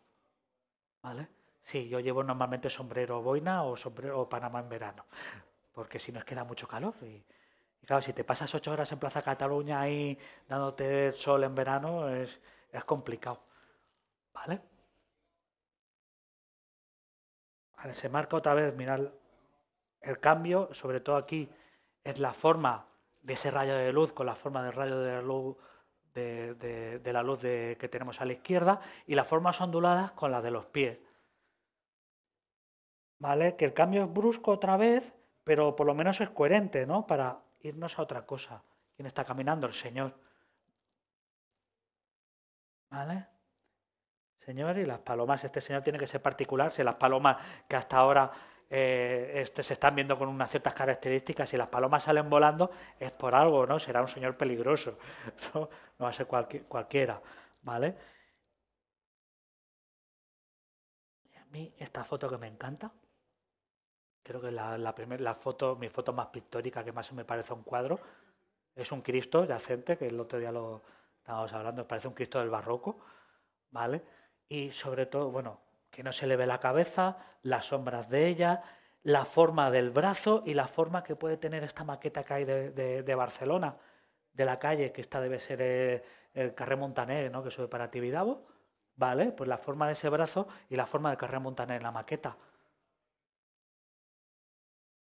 ¿Vale? Sí, yo llevo normalmente sombrero boina o sombrero Panamá en verano, porque si nos queda mucho calor. Y, claro, si te pasas ocho horas en Plaza Cataluña ahí dándote el sol en verano, es, complicado. ¿Vale? se marca otra vez, mirad el cambio, sobre todo aquí, es la forma de ese rayo de luz con la forma del rayo de luz de, la luz que tenemos a la izquierda y las formas onduladas con las de los pies. ¿vale? Que el cambio es brusco otra vez, pero por lo menos es coherente, ¿no? Para irnos a otra cosa. ¿Quién está caminando? El Señor. ¿Vale? Señor, y las palomas, este señor tiene que ser particular. Si las palomas que hasta ahora eh, este, se están viendo con unas ciertas características, si las palomas salen volando, es por algo, ¿no? Será un señor peligroso. No, va a ser cualquiera, ¿vale? a mí esta foto que me encanta, creo que la, la foto, mi foto más pictórica que más me parece un cuadro, es un Cristo yacente, que el otro día lo estábamos hablando, parece un Cristo del barroco, ¿vale? Y sobre todo, bueno, que no se le ve la cabeza, las sombras de ella, la forma del brazo y la forma que puede tener esta maqueta que hay de, de, Barcelona, de la calle, que esta debe ser eh, el, Carré Montaner, ¿no? Que sube para Tibidabo, ¿vale? Pues la forma de ese brazo y la forma del Carré Montaner en la maqueta.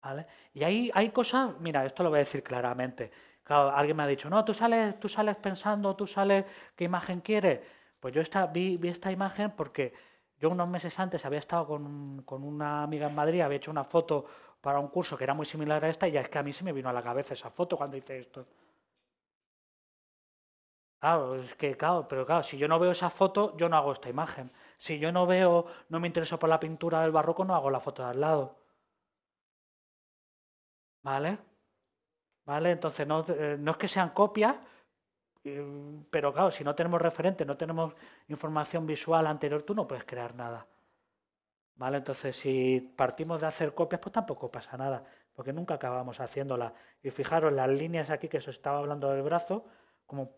¿vale? Y ahí hay cosas, mira, esto lo voy a decir claramente. alguien me ha dicho, no, tú sales, tú sales pensando, tú sales qué imagen quieres. Pues yo esta, vi, esta imagen porque yo unos meses antes había estado con, con, una amiga en Madrid, había hecho una foto para un curso que era muy similar a esta y es que a mí se me vino a la cabeza esa foto cuando hice esto. Claro, es que claro, pero claro, si yo no veo esa foto, yo no hago esta imagen. Si yo no veo, no me intereso por la pintura del barroco, no hago la foto de al lado. ¿Vale? ¿Vale? Entonces eh, no, es que sean copias, eh, pero claro, si no tenemos referente, no tenemos información visual anterior, tú no puedes crear nada. ¿Vale? Entonces, si partimos de hacer copias, pues tampoco pasa nada, porque nunca acabamos haciéndola. Y fijaros, las líneas aquí que se estaba hablando del brazo, como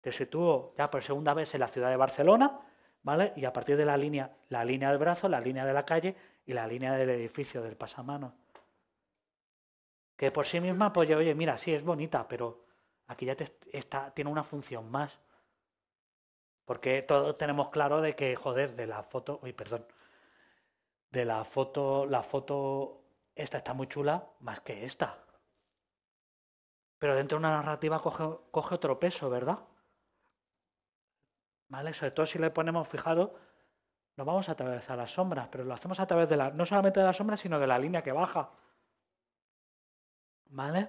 te sitúo ya por segunda vez en la ciudad de Barcelona, ¿vale? Y a partir de la línea, la línea del brazo, la línea de la calle y la línea del edificio del pasamanos que por sí misma, pues oye, mira, sí es bonita, pero aquí ya tiene una función más. Porque todos tenemos claro de que, joder, de la foto, uy, perdón, de la foto, la foto, esta está muy chula, más que esta. Pero dentro de una narrativa coge, otro peso, ¿verdad? ¿Vale? Sobre todo si le ponemos fijado, nos vamos a través de las sombras, pero lo hacemos a través de la, no solamente de las sombras, sino de la línea que baja. ¿Vale?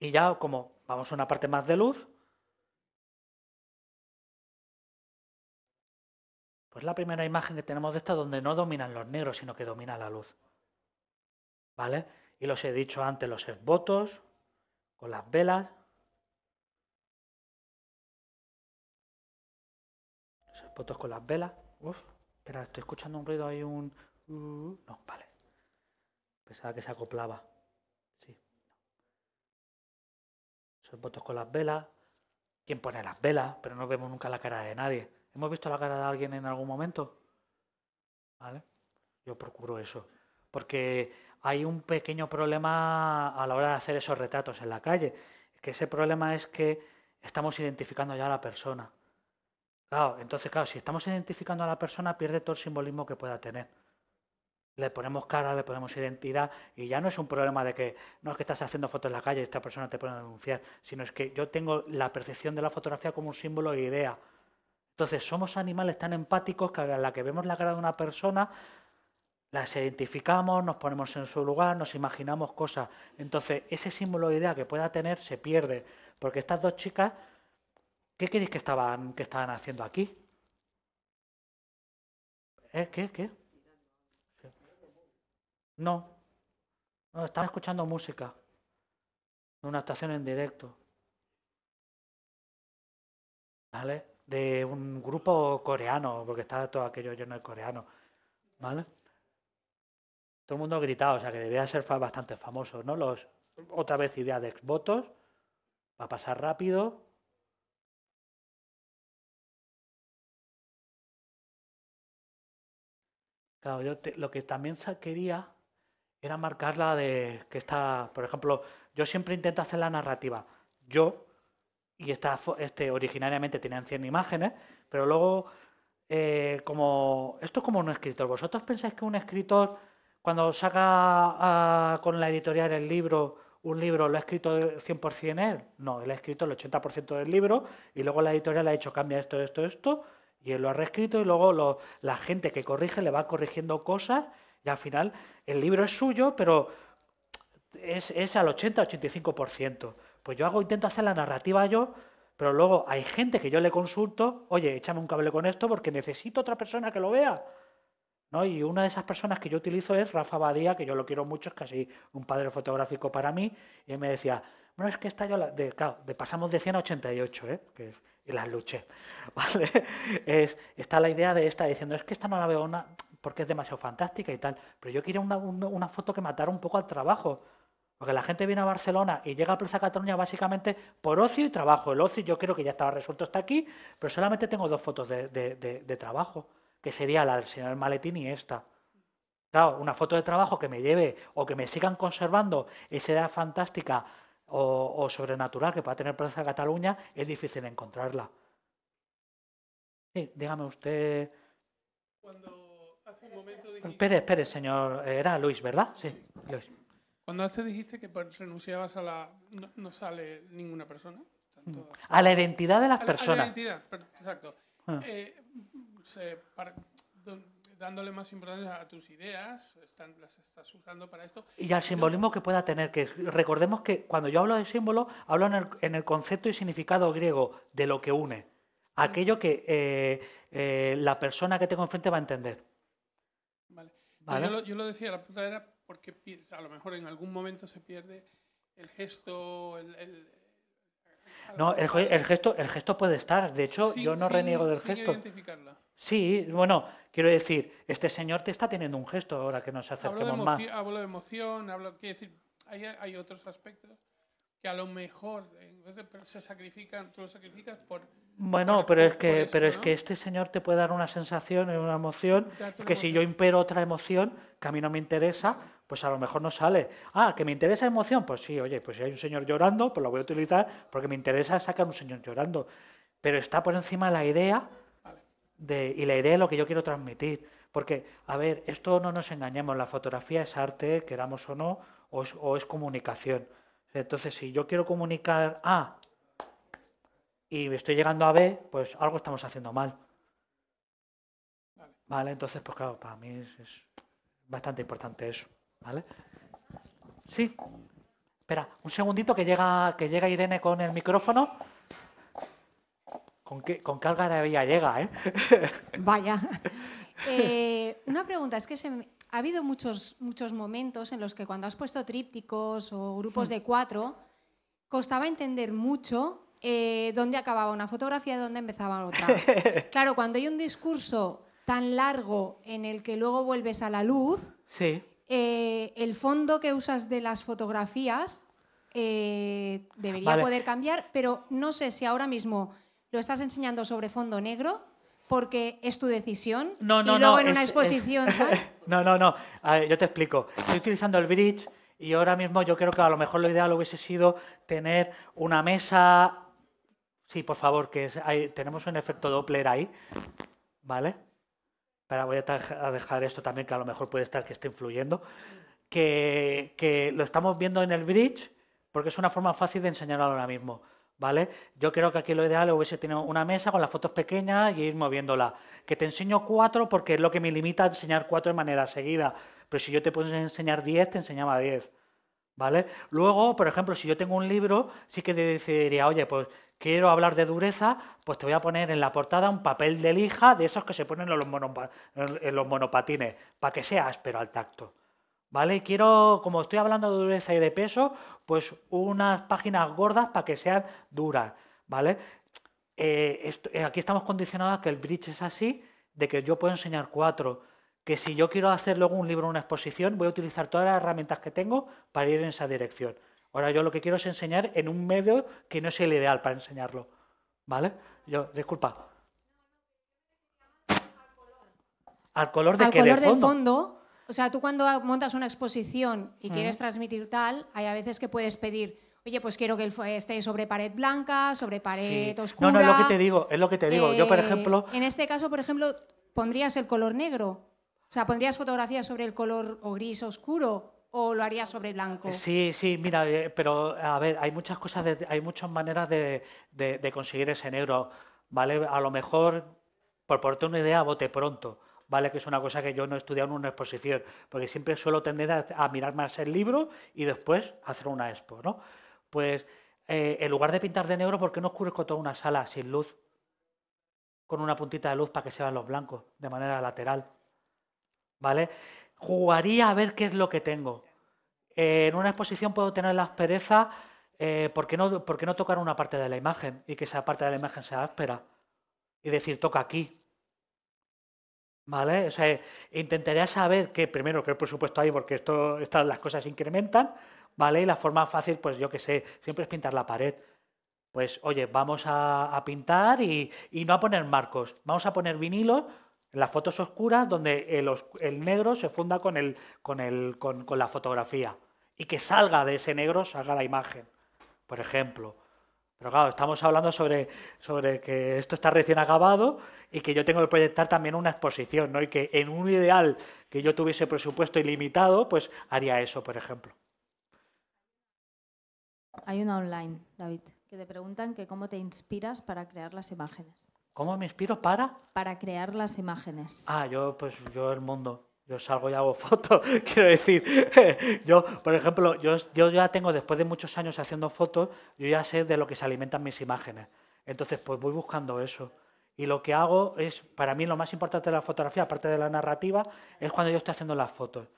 Y ya como vamos a una parte más de luz, pues la primera imagen que tenemos de esta donde no dominan los negros, sino que domina la luz. ¿Vale? Y los he dicho antes, los esbotos, con las velas. Los esbotos con las velas. Uf, espera, estoy escuchando un ruido, hay un... Uh, no, vale. Pensaba que se acoplaba. Los con las velas, quién pone las velas, pero no vemos nunca la cara de nadie. ¿Hemos visto la cara de alguien en algún momento? ¿Vale? Yo procuro eso. Porque hay un pequeño problema a la hora de hacer esos retratos en la calle. Que ese problema es que estamos identificando ya a la persona. Claro, entonces, claro, si estamos identificando a la persona, pierde todo el simbolismo que pueda tener le ponemos cara, le ponemos identidad y ya no es un problema de que no es que estás haciendo fotos en la calle y esta persona te pone a denunciar, sino es que yo tengo la percepción de la fotografía como un símbolo de idea. Entonces somos animales tan empáticos que a la que vemos la cara de una persona, las identificamos, nos ponemos en su lugar, nos imaginamos cosas. Entonces ese símbolo de idea que pueda tener se pierde, porque estas dos chicas, ¿qué queréis que estaban, que estaban haciendo aquí? ¿Eh? ¿Qué? ¿Qué? No. no están escuchando música. Una estación en directo. ¿Vale? De un grupo coreano, porque estaba todo aquello no de coreano. ¿Vale? Todo el mundo gritaba, o sea que debía ser bastante famoso, ¿no? Los, otra vez idea de exvotos. Va a pasar rápido. Claro, yo lo que también quería era marcarla de que está, por ejemplo, yo siempre intento hacer la narrativa. Yo, y esta, este originariamente tenían 100 imágenes, pero luego, eh, como esto es como un escritor. ¿Vosotros pensáis que un escritor, cuando saca con la editorial el libro, un libro lo ha escrito 100% él? No, él ha escrito el 80% del libro y luego la editorial le ha dicho cambia esto, esto, esto, y él lo ha reescrito y luego la gente que corrige le va corrigiendo cosas y al final, el libro es suyo, pero es, al 80-85%. Pues yo hago, intento hacer la narrativa yo, pero luego hay gente que yo le consulto, oye, échame un cable con esto porque necesito otra persona que lo vea. ¿No? Y una de esas personas que yo utilizo es Rafa Badía, que yo lo quiero mucho, es casi un padre fotográfico para mí, y él me decía, bueno, es que esta yo la... De, claro, pasamos de 100 a 88, ¿eh? Que y las luché, ¿vale? Es, está la idea de esta diciendo, es que esta no la veo, una, porque es demasiado fantástica y tal. Pero yo quería una, foto que matara un poco al trabajo. Porque la gente viene a Barcelona y llega a Plaza Cataluña básicamente por ocio y trabajo. El ocio yo creo que ya estaba resuelto hasta aquí, pero solamente tengo dos fotos de, trabajo, que sería la del señor Maletín y esta. Claro, una foto de trabajo que me lleve o que me sigan conservando esa edad fantástica o, sobrenatural que pueda tener Plaza Cataluña es difícil encontrarla. Sí, dígame usted. Cuando Espere, espere, señor. Era Luis, ¿verdad? Sí, Cuando antes dijiste que renunciabas a la... No, sale ninguna persona. Mm. A la identidad de las personas. a la identidad, exacto. Ah. Eh, dándole más importancia a tus ideas, las estás usando para esto. Y al simbolismo que pueda tener, que recordemos que cuando yo hablo de símbolo, hablo en el, concepto y significado griego de lo que une, mm. aquello que eh, eh, la persona que tengo enfrente va a entender. Yo, lo, decía, la puta era porque a lo mejor en algún momento se pierde el gesto, no, el, gesto, el gesto puede estar. De hecho, yo no reniego del sin gesto. Identificarla. Sí, bueno, quiero decir, este señor te está teniendo un gesto ahora que nos acerquemos más. Hablo de emoción, quiero decir, hay, otros aspectos que a lo mejor se sacrifican, tú lo sacrificas por bueno, pero es que, pero es que este señor te puede dar una sensación, una emoción, que si yo impero otra emoción que a mí no me interesa, pues a lo mejor no sale. Ah, que me interesa emoción, pues sí, oye, pues si hay un señor llorando, pues lo voy a utilizar porque me interesa sacar un señor llorando. Pero está por encima la idea de, y la idea es lo que yo quiero transmitir. Porque, a ver, esto no nos engañemos, la fotografía es arte, queramos o no, o es, comunicación. Entonces, si yo quiero comunicar, ah, y estoy llegando a B, pues algo estamos haciendo mal. Vale, entonces, pues claro, para mí es, bastante importante eso. ¿Vale? Sí. Espera, un segundito que llega, que llega Irene con el micrófono. ¿Con qué, con qué algarabía llega, eh? Vaya. Eh, una pregunta, es que se, ha habido muchos, muchos momentos en los que cuando has puesto trípticos o grupos mm. de cuatro, costaba entender mucho eh, dónde acababa una fotografía y dónde empezaba otra. claro, cuando hay un discurso tan largo en el que luego vuelves a la luz, eh, el fondo que usas de las fotografías eh, debería poder cambiar, pero no sé si ahora mismo lo estás enseñando sobre fondo negro porque es tu decisión no, no, y luego en una exposición No, no, no. yo te explico. Estoy utilizando el bridge y ahora mismo yo creo que a lo mejor lo ideal hubiese sido tener una mesa Sí, por favor, que tenemos un efecto Doppler ahí, ¿vale? Pero voy a, dejar esto también, que a lo mejor puede estar que esté influyendo, que, lo estamos viendo en el bridge, porque es una forma fácil de enseñarlo ahora mismo. ¿Vale? Yo creo que aquí lo ideal es hubiese tenido una mesa con las fotos pequeñas y ir moviéndola. Que te enseño cuatro porque es lo que me limita a enseñar cuatro de manera seguida. Pero si yo te puedo enseñar diez, te enseñaba diez. ¿Vale? Luego, por ejemplo, si yo tengo un libro, sí que decidiría, oye, pues quiero hablar de dureza, pues te voy a poner en la portada un papel de lija de esos que se ponen en los, monopatines, para que sea áspero al tacto. ¿Vale? quiero, como estoy hablando de dureza y de peso, pues unas páginas gordas para que sean duras, ¿vale? Eh, eh, aquí estamos condicionados a que el bridge es así, de que yo puedo enseñar cuatro que si yo quiero hacer luego un libro, o una exposición, voy a utilizar todas las herramientas que tengo para ir en esa dirección. Ahora yo lo que quiero es enseñar en un medio que no es el ideal para enseñarlo. ¿Vale? Yo, disculpa. Al color de Al color del fondo? O sea, tú cuando montas una exposición y quieres transmitir tal, hay a veces que puedes pedir, oye, pues quiero que esté sobre pared blanca, sobre pared oscura. No, no, es lo que te digo, es lo que te digo. yo, por eh, ejemplo. En este caso, por ejemplo, pondrías el color negro. O sea, ¿pondrías fotografías sobre el color o gris oscuro o lo harías sobre blanco? Sí, sí, mira, eh, pero a ver, hay muchas cosas, hay muchas maneras de, conseguir ese negro, ¿vale? A lo mejor, por ponerte una idea, bote pronto, ¿vale? Que es una cosa que yo no he estudiado en una exposición, porque siempre suelo tender a, mirar más el libro y después hacer una expo, ¿no? Pues eh, en lugar de pintar de negro, ¿por qué no oscurezco toda una sala sin luz? Con una puntita de luz para que se vean los blancos, de manera lateral. ¿vale? Jugaría a ver qué es lo que tengo. Eh, en una exposición puedo tener la aspereza, eh, ¿por, qué no, tocar una parte de la imagen y que esa parte de la imagen sea áspera? Y decir, toca aquí. ¿Vale? O sea, intentaría saber que primero que el presupuesto hay, porque estas las cosas incrementan, ¿vale? Y la forma fácil, pues yo que sé, siempre es pintar la pared. Pues oye, vamos a, pintar y, y no a poner marcos, vamos a poner vinilos las fotos oscuras donde el, negro se funda con, con, el, con, la fotografía y que salga de ese negro, salga la imagen, por ejemplo. Pero claro, estamos hablando sobre, sobre que esto está recién acabado y que yo tengo que proyectar también una exposición, ¿no? Y que en un ideal que yo tuviese presupuesto ilimitado, pues haría eso, por ejemplo. Hay una online, David, que te preguntan que cómo te inspiras para crear las imágenes. ¿Cómo me inspiro para? Para crear las imágenes. Ah, yo, pues yo el mundo. Yo salgo y hago fotos, quiero decir, yo, por ejemplo, yo, yo ya tengo, después de muchos años haciendo fotos, yo ya sé de lo que se alimentan mis imágenes. Entonces, pues voy buscando eso. Y lo que hago es, para mí lo más importante de la fotografía, aparte de la narrativa, es cuando yo estoy haciendo las fotos.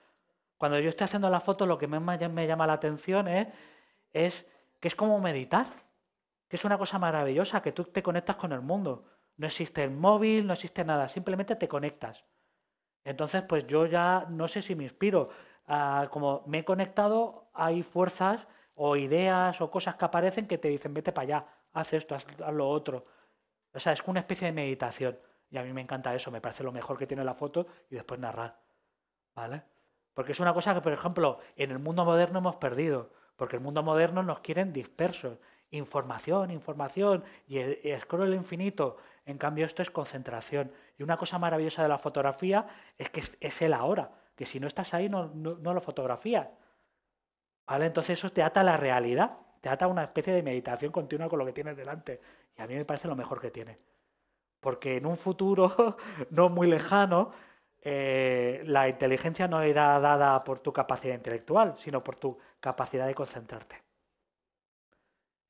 Cuando yo estoy haciendo las fotos, lo que más me llama la atención es, ¿eh? es que es como meditar, que es una cosa maravillosa, que tú te conectas con el mundo no existe el móvil, no existe nada, simplemente te conectas. Entonces, pues yo ya no sé si me inspiro. Ah, como me he conectado, hay fuerzas o ideas o cosas que aparecen que te dicen, vete para allá, haz esto, haz, lo otro. O sea, es una especie de meditación. Y a mí me encanta eso, me parece lo mejor que tiene la foto y después narrar. ¿Vale? Porque es una cosa que, por ejemplo, en el mundo moderno hemos perdido, porque el mundo moderno nos quieren dispersos información, información y, el scroll infinito. En cambio, esto es concentración. Y una cosa maravillosa de la fotografía es que es, el ahora, que si no estás ahí no, lo fotografías. ¿Vale? Entonces eso te ata a la realidad, te ata a una especie de meditación continua con lo que tienes delante. Y a mí me parece lo mejor que tiene. Porque en un futuro no muy lejano, eh, la inteligencia no era dada por tu capacidad intelectual, sino por tu capacidad de concentrarte.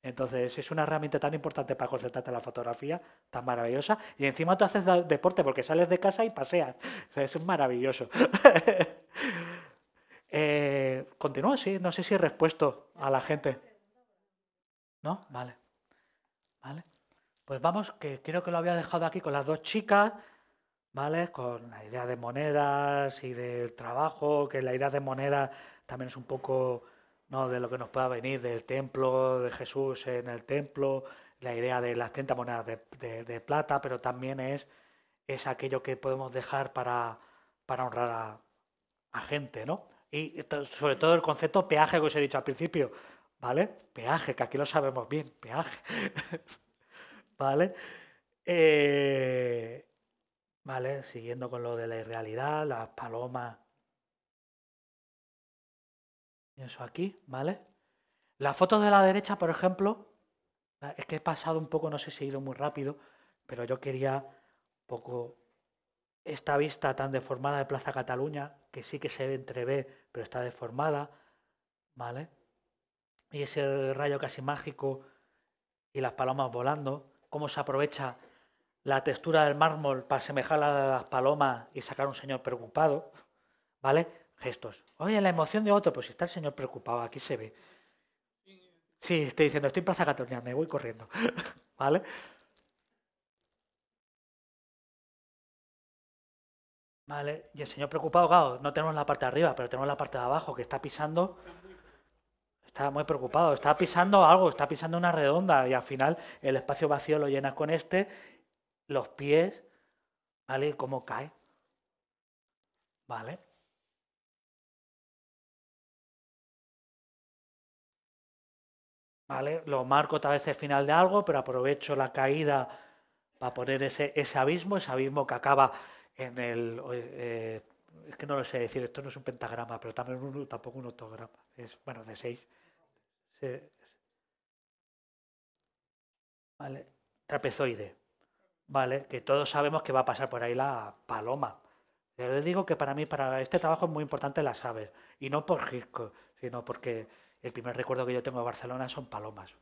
Entonces, es una herramienta tan importante para concentrarte en la fotografía, tan maravillosa. Y encima tú haces deporte porque sales de casa y paseas. O sea, es maravilloso. Eh, continúa, sí. No sé si he respuesto a la gente. ¿No? Vale. Vale. Pues vamos, que creo que lo había dejado aquí con las dos chicas. ¿Vale? Con la idea de monedas y del trabajo, que la idea de monedas también es un poco ¿no? de lo que nos pueda venir del templo, de Jesús en el templo, la idea de las 30 monedas de, plata, pero también es, es aquello que podemos dejar para, honrar a, gente, ¿no? Y sobre todo el concepto peaje que os he dicho al principio, ¿vale? Peaje, que aquí lo sabemos bien, peaje, ¿vale? Eh, vale, siguiendo con lo de la irrealidad, las palomas eso aquí, ¿vale? Las fotos de la derecha, por ejemplo, es que he pasado un poco, no sé si he ido muy rápido, pero yo quería poco esta vista tan deformada de Plaza Cataluña, que sí que se ve entrevé, pero está deformada, ¿vale? Y ese rayo casi mágico y las palomas volando, cómo se aprovecha la textura del mármol para asemejarla a las palomas y sacar un señor preocupado, ¿vale? gestos. Oye, la emoción de otro, pues está el señor preocupado, aquí se ve. Sí, estoy diciendo, estoy en Plaza Cataluña, me voy corriendo. ¿Vale? Vale, y el señor preocupado, claro, no tenemos la parte de arriba, pero tenemos la parte de abajo que está pisando. Está muy preocupado, está pisando algo, está pisando una redonda y al final el espacio vacío lo llena con este, los pies, ¿vale? ¿Cómo cae? ¿Vale? Lo marco tal vez el final de algo, pero aprovecho la caída para poner ese, ese abismo, ese abismo que acaba en el... Eh, es que no lo sé decir, esto no es un pentagrama, pero también un, tampoco un ortograma. Es, bueno, de seis. ¿Vale? Trapezoide. ¿Vale? Que todos sabemos que va a pasar por ahí la paloma. Yo les digo que para mí, para este trabajo es muy importante las aves. Y no por risco, sino porque el primer recuerdo que yo tengo de Barcelona son palomas.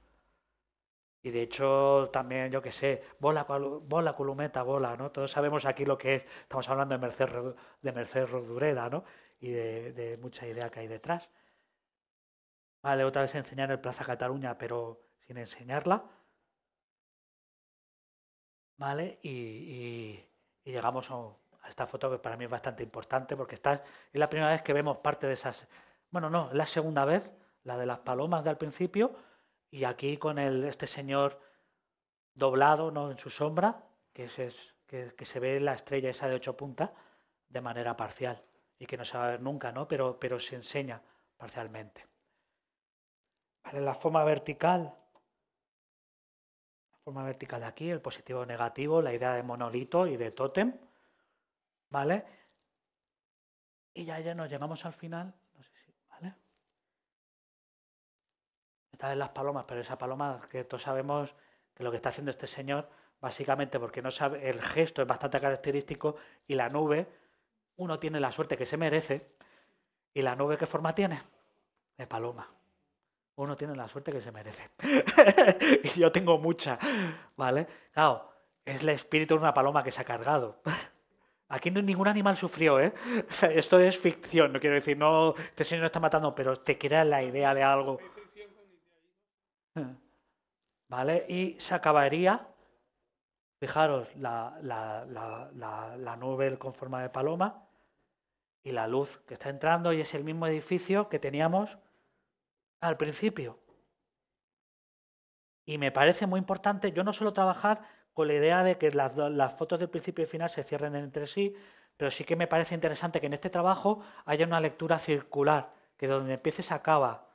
Y de hecho, también, yo qué sé, bola, bola, culumeta, bola, ¿no? Todos sabemos aquí lo que es, estamos hablando de Mercedes, de Rodureda, ¿no? Y de, mucha idea que hay detrás. Vale, otra vez enseñar el Plaza Cataluña, pero sin enseñarla. ¿Vale? Y, llegamos a, esta foto que para mí es bastante importante porque está es la primera vez que vemos parte de esas. Bueno, no, es la segunda vez la de las palomas de al principio, y aquí con este señor doblado ¿no? en su sombra, que, es, que, se ve la estrella esa de ocho puntas de manera parcial y que no se va a ver nunca, ¿no? pero, pero se enseña parcialmente. Vale, la forma vertical, la forma vertical de aquí, el positivo negativo, la idea de monolito y de tótem, ¿vale? Y ya, ya nos llegamos al final esta vez las palomas, pero esa paloma que todos sabemos que lo que está haciendo este señor, básicamente porque no sabe, el gesto es bastante característico y la nube, uno tiene la suerte que se merece y la nube qué forma tiene? De paloma. Uno tiene la suerte que se merece. y yo tengo mucha, ¿vale? Claro, es el espíritu de una paloma que se ha cargado. Aquí no, ningún animal sufrió, ¿eh? esto es ficción, no quiero decir, no, este señor no está matando, pero te queda la idea de algo. ¿Vale? Y se acabaría, fijaros, la, nube con forma de paloma y la luz que está entrando y es el mismo edificio que teníamos al principio. Y me parece muy importante, yo no suelo trabajar con la idea de que las, las fotos del principio y final se cierren entre sí, pero sí que me parece interesante que en este trabajo haya una lectura circular, que donde empiece se acaba,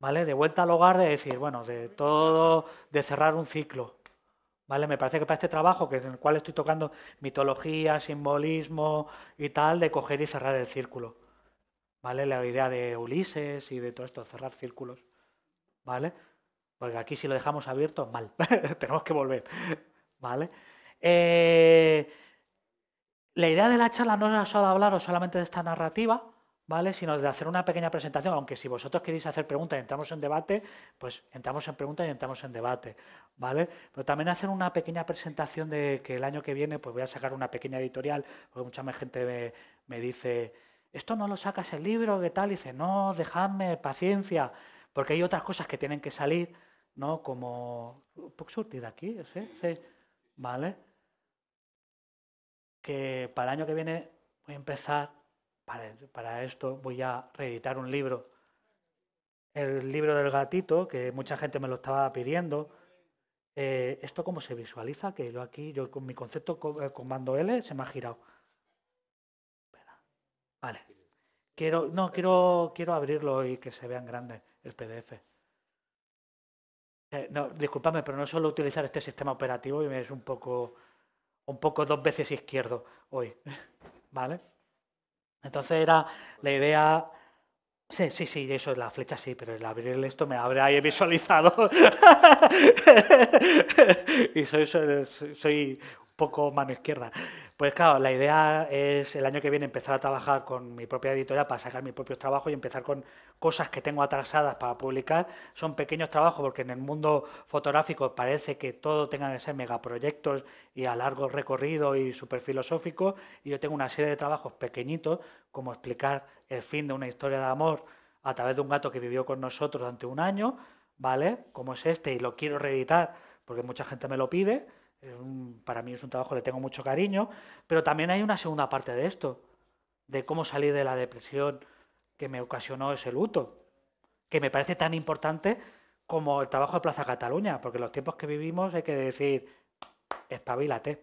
de vuelta al hogar, de decir, bueno, de todo, de cerrar un ciclo, ¿vale? Me parece que para este trabajo, que en el cual estoy tocando mitología, simbolismo y tal, de coger y cerrar el círculo, ¿vale? La idea de Ulises y de todo esto, cerrar círculos, ¿vale? Porque aquí si lo dejamos abierto, mal, tenemos que volver, ¿vale? Eh, la idea de la charla no es solo hablar solamente de esta narrativa, ¿vale? Sino de hacer una pequeña presentación, aunque si vosotros queréis hacer preguntas y entramos en debate, pues entramos en preguntas y entramos en debate, ¿vale? Pero también hacer una pequeña presentación de que el año que viene pues voy a sacar una pequeña editorial, porque mucha más gente me, dice, esto no lo sacas el libro, ¿qué tal? Y dice, no, dejadme, paciencia, porque hay otras cosas que tienen que salir, ¿no? Como, pues surtir de aquí? ¿Sí? ¿Sí? ¿Vale? Que para el año que viene voy a empezar para, esto voy a reeditar un libro, el libro del gatito, que mucha gente me lo estaba pidiendo. Eh, ¿Esto cómo se visualiza? Que yo aquí, yo con mi concepto eh, mando L se me ha girado. Vale. Quiero, no, quiero, quiero abrirlo y que se vean grandes el PDF. Eh, disculpadme, pero no suelo utilizar este sistema operativo y me es un poco, un poco dos veces izquierdo hoy. ¿Vale? Entonces era la idea... Sí, sí, sí, eso es la flecha, sí, pero el abrir esto me ahí visualizado. y soy, soy, un poco mano izquierda. Pues claro, la idea es el año que viene empezar a trabajar con mi propia editorial para sacar mis propios trabajos y empezar con cosas que tengo atrasadas para publicar. Son pequeños trabajos porque en el mundo fotográfico parece que todo tenga que ser megaproyectos y a largo recorrido y súper filosófico. Y yo tengo una serie de trabajos pequeñitos, como explicar el fin de una historia de amor a través de un gato que vivió con nosotros durante un año, ¿vale? Como es este y lo quiero reeditar porque mucha gente me lo pide para mí es un trabajo, le tengo mucho cariño, pero también hay una segunda parte de esto, de cómo salir de la depresión que me ocasionó ese luto, que me parece tan importante como el trabajo de Plaza Cataluña, porque en los tiempos que vivimos hay que decir, espabilate,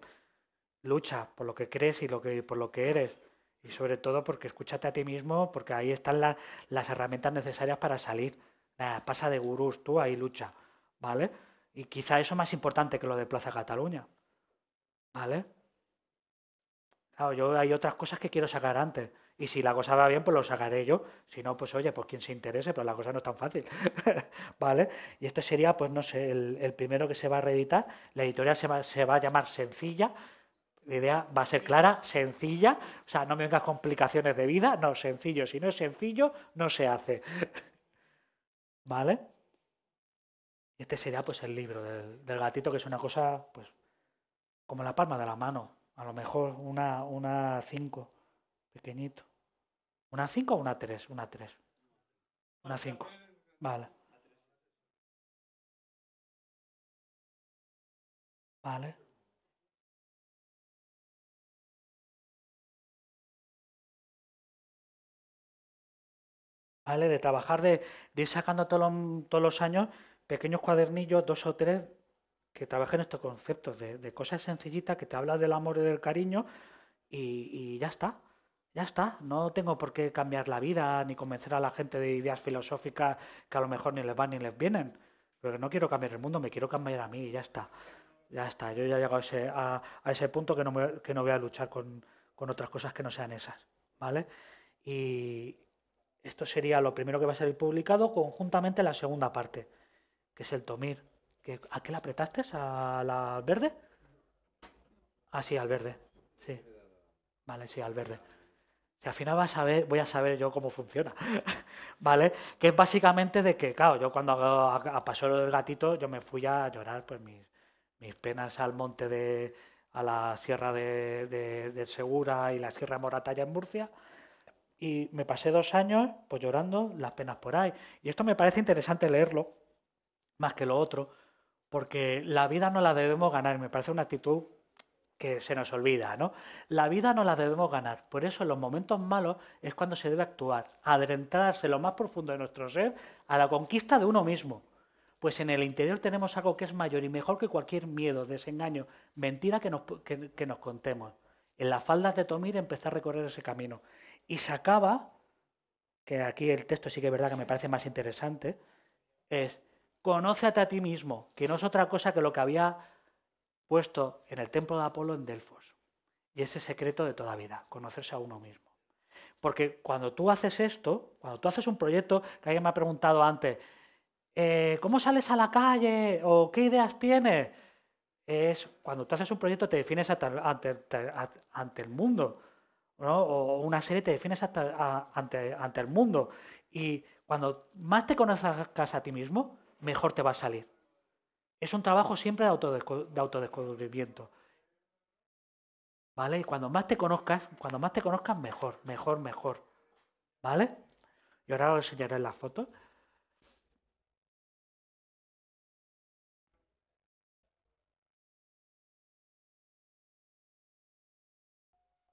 lucha por lo que crees y por lo que eres, y sobre todo porque escúchate a ti mismo, porque ahí están las herramientas necesarias para salir. Nada, pasa de gurús, tú ahí lucha, ¿vale? Y quizá eso es más importante que lo de Plaza Cataluña. ¿Vale? Claro, yo hay otras cosas que quiero sacar antes. Y si la cosa va bien, pues lo sacaré yo. Si no, pues oye, pues quien se interese, pero la cosa no es tan fácil. ¿Vale? Y este sería, pues no sé, el, primero que se va a reeditar. La editorial se va, a llamar Sencilla. La idea va a ser clara, sencilla. O sea, no me vengas complicaciones de vida. No, sencillo. Si no es sencillo, no se hace. ¿Vale? este sería pues el libro del, gatito, que es una cosa pues como la palma de la mano, a lo mejor una, una cinco, pequeñito. ¿Una 5 o una 3? Una 3. Una 5. Vale. Vale. ¿Vale? De trabajar, de, ir sacando todos los años pequeños cuadernillos, dos o tres, que trabajen estos conceptos de, cosas sencillitas que te hablas del amor y del cariño y, ya está. Ya está, no tengo por qué cambiar la vida ni convencer a la gente de ideas filosóficas que a lo mejor ni les van ni les vienen. Pero no quiero cambiar el mundo, me quiero cambiar a mí y ya está. Ya está, yo ya he llegado a ese, punto que no, que no voy a luchar con, con otras cosas que no sean esas. ¿Vale? Y esto sería lo primero que va a ser publicado conjuntamente la segunda parte que es el Tomir. ¿A qué le apretaste? ¿A la verde? Ah, sí, al verde. Sí. Vale, sí, al verde. Si al final vas a ver, voy a saber yo cómo funciona. ¿Vale? Que es básicamente de que, claro, yo cuando pasó del gatito, yo me fui a llorar pues mis, penas al monte de. a la sierra de, Segura y la sierra Moratalla en Murcia. Y me pasé dos años pues llorando las penas por ahí. Y esto me parece interesante leerlo, más que lo otro, porque la vida no la debemos ganar. Me parece una actitud que se nos olvida, ¿no? La vida no la debemos ganar. Por eso en los momentos malos es cuando se debe actuar, adentrarse lo más profundo de nuestro ser a la conquista de uno mismo. Pues en el interior tenemos algo que es mayor y mejor que cualquier miedo, desengaño, mentira que nos, nos contemos. En las faldas de Tomir empecé a recorrer ese camino. Y se acaba, que aquí el texto sí que es verdad que me parece más interesante, es Conócete a ti mismo, que no es otra cosa que lo que había puesto en el templo de Apolo en Delfos. Y ese secreto de toda vida, conocerse a uno mismo. Porque cuando tú haces esto, cuando tú haces un proyecto, que alguien me ha preguntado antes, eh, ¿cómo sales a la calle? ¿O qué ideas tienes? Es cuando tú haces un proyecto te defines ante, el mundo, o una serie te defines ante, ante el mundo. Y cuando más te conozcas a ti mismo, mejor te va a salir. Es un trabajo siempre de, auto autodescubrimiento. ¿Vale? Y cuando más te conozcas, cuando más te conozcas, mejor, mejor, mejor. ¿Vale? Y ahora os enseñaré la foto...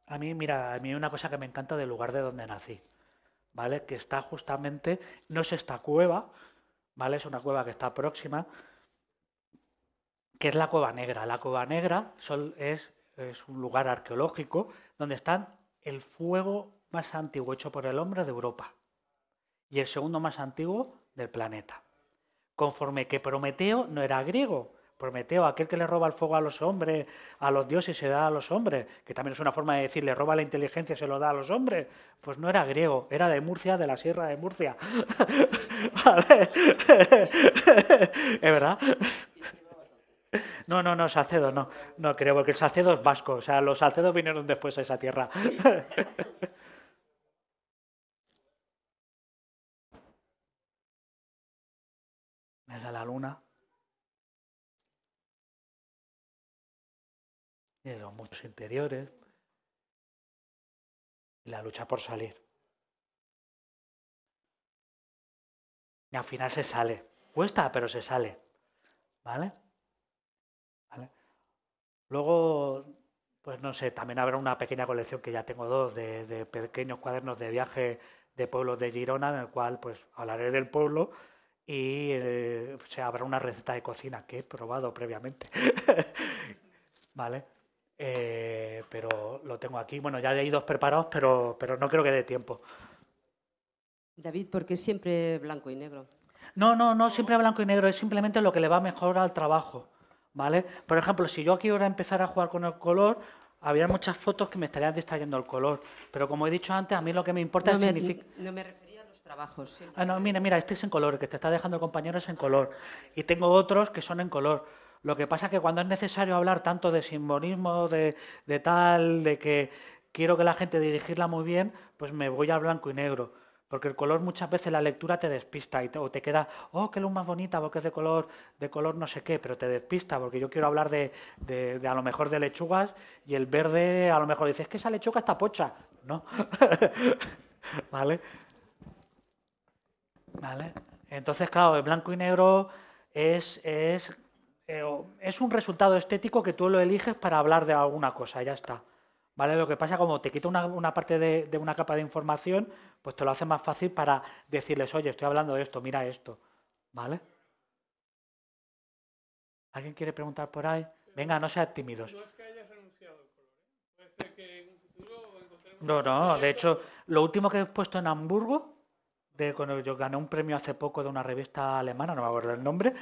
A mí, mira, a mí una cosa que me encanta del lugar de donde nací, ¿vale? Que está justamente, no es esta cueva, ¿vale? Es una cueva que está próxima, que es la Cueva Negra. La Cueva Negra es, es un lugar arqueológico donde están el fuego más antiguo hecho por el hombre de Europa y el segundo más antiguo del planeta. Conforme que Prometeo no era griego, Prometeo, aquel que le roba el fuego a los hombres, a los dioses se da a los hombres, que también es una forma de decir, le roba la inteligencia, se lo da a los hombres. Pues no era griego, era de Murcia, de la sierra de Murcia. ¿Es verdad? No, no, no, Sacedo, no. No creo, porque el Sacedo es vasco. O sea, los Sacedos vinieron después a esa tierra. Desde la luna. de los mundos interiores, y la lucha por salir. Y al final se sale. Cuesta, pero se sale. ¿Vale? Luego, pues no sé, también habrá una pequeña colección que ya tengo dos de, pequeños cuadernos de viaje de pueblos de Girona, en el cual pues hablaré del pueblo y eh, se habrá una receta de cocina que he probado previamente. ¿Vale? Eh, pero lo tengo aquí. Bueno, ya hay dos preparados, pero, pero no creo que dé tiempo. David, ¿por qué siempre blanco y negro? No, no, no siempre blanco y negro, es simplemente lo que le va mejor al trabajo. ¿Vale? Por ejemplo, si yo aquí ahora empezara a jugar con el color, habría muchas fotos que me estarían distrayendo el color. Pero como he dicho antes, a mí lo que me importa es... me, No me refería a los trabajos. Ah, no, mira, mira, este es en color, el que te está dejando el compañero es en color. Y tengo otros que son en color. Lo que pasa es que cuando es necesario hablar tanto de simbolismo, de, tal, de que quiero que la gente dirigirla muy bien, pues me voy al blanco y negro. Porque el color muchas veces la lectura te despista y o te queda, oh, qué luz más bonita porque es de color, de color no sé qué, pero te despista porque yo quiero hablar de, a lo mejor de lechugas y el verde a lo mejor dices, es que esa lechuga está pocha, ¿no? ¿Vale? Entonces, claro, el blanco y negro es, es es un resultado estético que tú lo eliges para hablar de alguna cosa, ya está. ¿Vale? Lo que pasa, como te quita una, parte de, una capa de información, pues te lo hace más fácil para decirles, oye, estoy hablando de esto, mira esto. ¿Vale? ¿Alguien quiere preguntar por ahí? Venga, no seas tímidos. ¿eh? No No, no, de hecho, lo último que he puesto en Hamburgo, de cuando yo gané un premio hace poco de una revista alemana, no me acuerdo el nombre,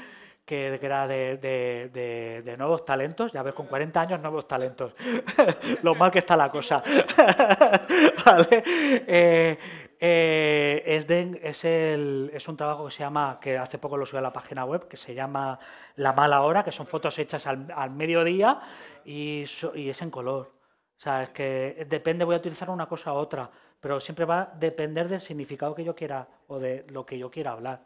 que era de, nuevos talentos. Ya ves, con 40 años, nuevos talentos. Lo mal que está la cosa. Eh, eh, es, es, un trabajo que se llama, que hace poco lo subí a la página web, que se llama La Mala Hora, que son fotos hechas al, mediodía y, es en color. O sea, es que depende, voy a utilizar una cosa u otra, pero siempre va a depender del significado que yo quiera o de lo que yo quiera hablar.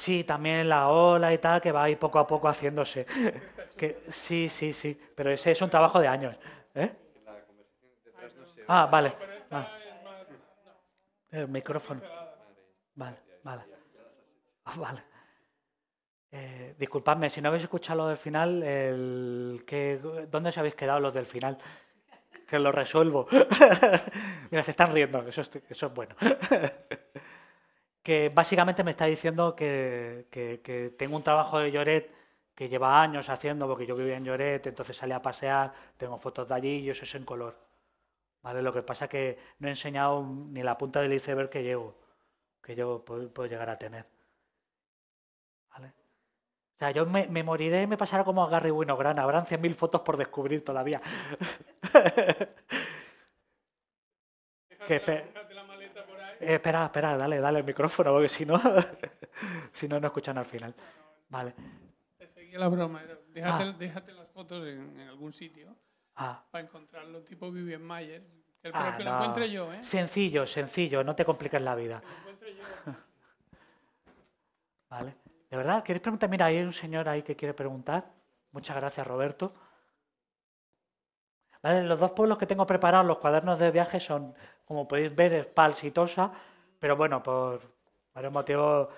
Sí, también la ola y tal, que va ahí poco a poco haciéndose. que, sí, sí, sí, pero ese es un trabajo de años. ¿eh? Ah, vale. vale. El micrófono. Vale, vale. Ah, eh, disculpadme, si no habéis escuchado lo del final, el que, ¿dónde os habéis quedado los del final? Que lo resuelvo. Mira, se están riendo, eso es, eso es bueno. que básicamente me está diciendo que, tengo un trabajo de Lloret que lleva años haciendo, porque yo vivía en Lloret, entonces salí a pasear, tengo fotos de allí y eso es en color. ¿Vale? Lo que pasa es que no he enseñado ni la punta del iceberg que llevo, que yo puedo, llegar a tener. ¿Vale? O sea, yo me, moriré y me pasará como a Gary Winogrand, habrán mil fotos por descubrir todavía. Eh, espera, espera, dale, dale el micrófono, porque si no, si no, no escuchan al final. Vale. Te seguí la broma. Déjate, ah. déjate las fotos en, algún sitio ah. para encontrarlo, tipo Vivian Mayer. El que ah, lo encuentre yo, ¿eh? Sencillo, sencillo, no te compliques la vida. Lo encuentro yo. vale. ¿De verdad? ¿Queréis preguntar? Mira, hay un señor ahí que quiere preguntar. Muchas gracias, Roberto. Los dos pueblos que tengo preparados, los cuadernos de viaje, son, como podéis ver, espalsitosa, y Tosa, pero bueno, por varios motivos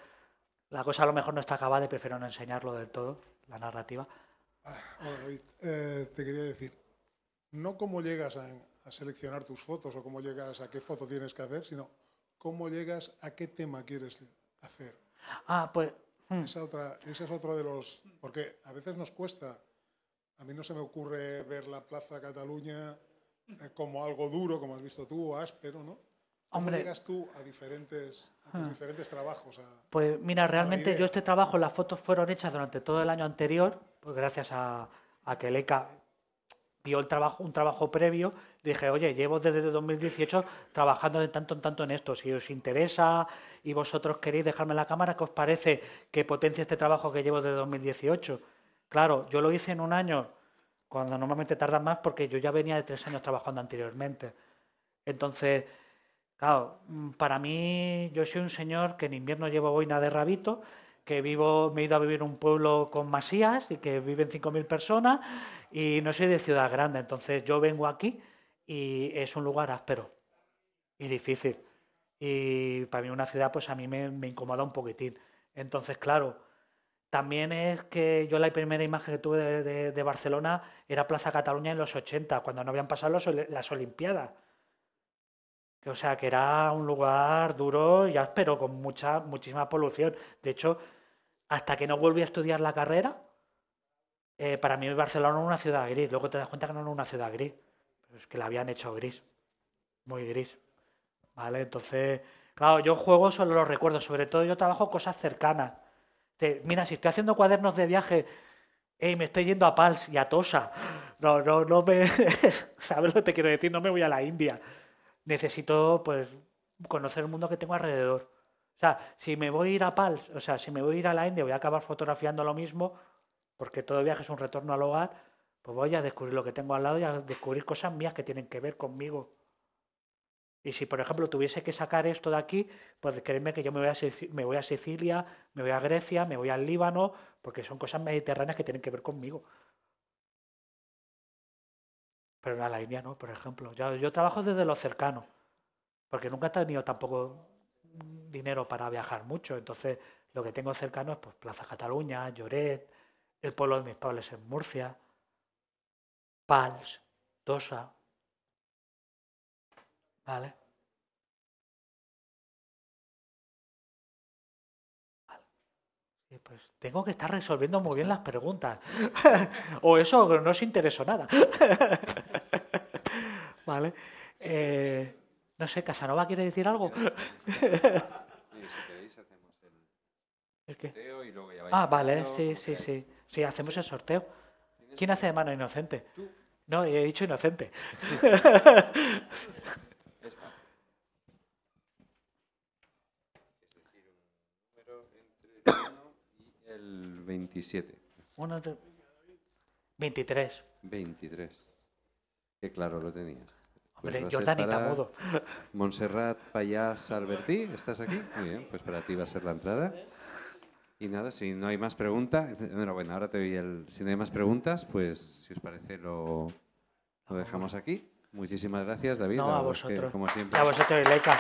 la cosa a lo mejor no está acabada y prefiero no enseñarlo del todo, la narrativa. Ah, hola, David, eh, te quería decir, no cómo llegas a, seleccionar tus fotos o cómo llegas a qué foto tienes que hacer, sino cómo llegas a qué tema quieres hacer. Ah, pues... Hmm. Esa, otra, es otro de los... Porque a veces nos cuesta a mí no se me ocurre ver la Plaza Cataluña eh, como algo duro, como has visto tú, áspero, ¿no? Hombre, llegas tú a diferentes, ah. trabajos? pues mira, realmente yo este trabajo, las fotos fueron hechas durante todo el año anterior, pues gracias a, a que Leca vio el trabajo, un trabajo previo, dije, oye, llevo desde 2018 trabajando de tanto en tanto en esto, si os interesa y vosotros queréis dejarme la cámara, ¿qué os parece que potencia este trabajo que llevo desde 2018? Claro, yo lo hice en un año, cuando normalmente tardan más, porque yo ya venía de tres años trabajando anteriormente. Entonces, claro, mm, para mí yo soy un señor que en invierno llevo boina de rabito, que vivo, me he ido a vivir en un pueblo con masías y que viven 5.000 personas y no soy de ciudad grande. Entonces yo vengo aquí y es un lugar áspero y difícil. Y para mí una ciudad, pues a mí me incomoda un poquitín. Entonces, claro, también es que yo la primera imagen que tuve de, Barcelona era Plaza Cataluña en los 80, cuando no habían pasado las Olimpiadas. O sea, que era un lugar duro y áspero, con mucha, muchísima polución. De hecho, hasta que no volví a estudiar la carrera, eh, para mí Barcelona era una ciudad gris. Luego te das cuenta que no era una ciudad gris. es que la habían hecho gris. Muy gris. ¿Vale? Entonces, claro, yo juego solo los recuerdos. Sobre todo yo trabajo cosas cercanas mira, si estoy haciendo cuadernos de viaje y me estoy yendo a Pals y a Tosa, no, no, no me... ¿Sabes lo que te quiero decir? No me voy a la India. Necesito, pues, conocer el mundo que tengo alrededor. O sea, si me voy a ir a Pals, o sea, si me voy a ir a la India, voy a acabar fotografiando lo mismo, porque todo viaje es un retorno al hogar, pues voy a descubrir lo que tengo al lado y a descubrir cosas mías que tienen que ver conmigo. Y si, por ejemplo, tuviese que sacar esto de aquí, pues créeme que yo me voy, a Sicilia, me voy a Grecia, me voy al Líbano, porque son cosas mediterráneas que tienen que ver conmigo. Pero no, a la no, por ejemplo. Yo, yo trabajo desde lo cercano, porque nunca he tenido tampoco dinero para viajar mucho. Entonces, lo que tengo cercano es pues, Plaza Cataluña, Lloret, el pueblo de mis padres en Murcia, Pals, Tosa... Vale. pues tengo que estar resolviendo muy bien las preguntas. o eso no os interesó nada. vale. Eh, no sé, Casanova quiere decir algo. Ah, vale, sí, sí, sí. Sí, hacemos el sorteo. ¿Quién hace de mano inocente? No, he dicho inocente. 27. 23. 23. Que claro lo tenías. Pues tan y tan Mudo. Montserrat Payas Albertí, ¿estás aquí? Muy bien, pues para ti va a ser la entrada. Y nada, si no hay más preguntas, bueno, bueno, ahora te doy el... Si no hay más preguntas, pues si os parece lo, lo dejamos aquí. Muchísimas gracias, David. No, a vosotros. como siempre. A vosotros, Leica.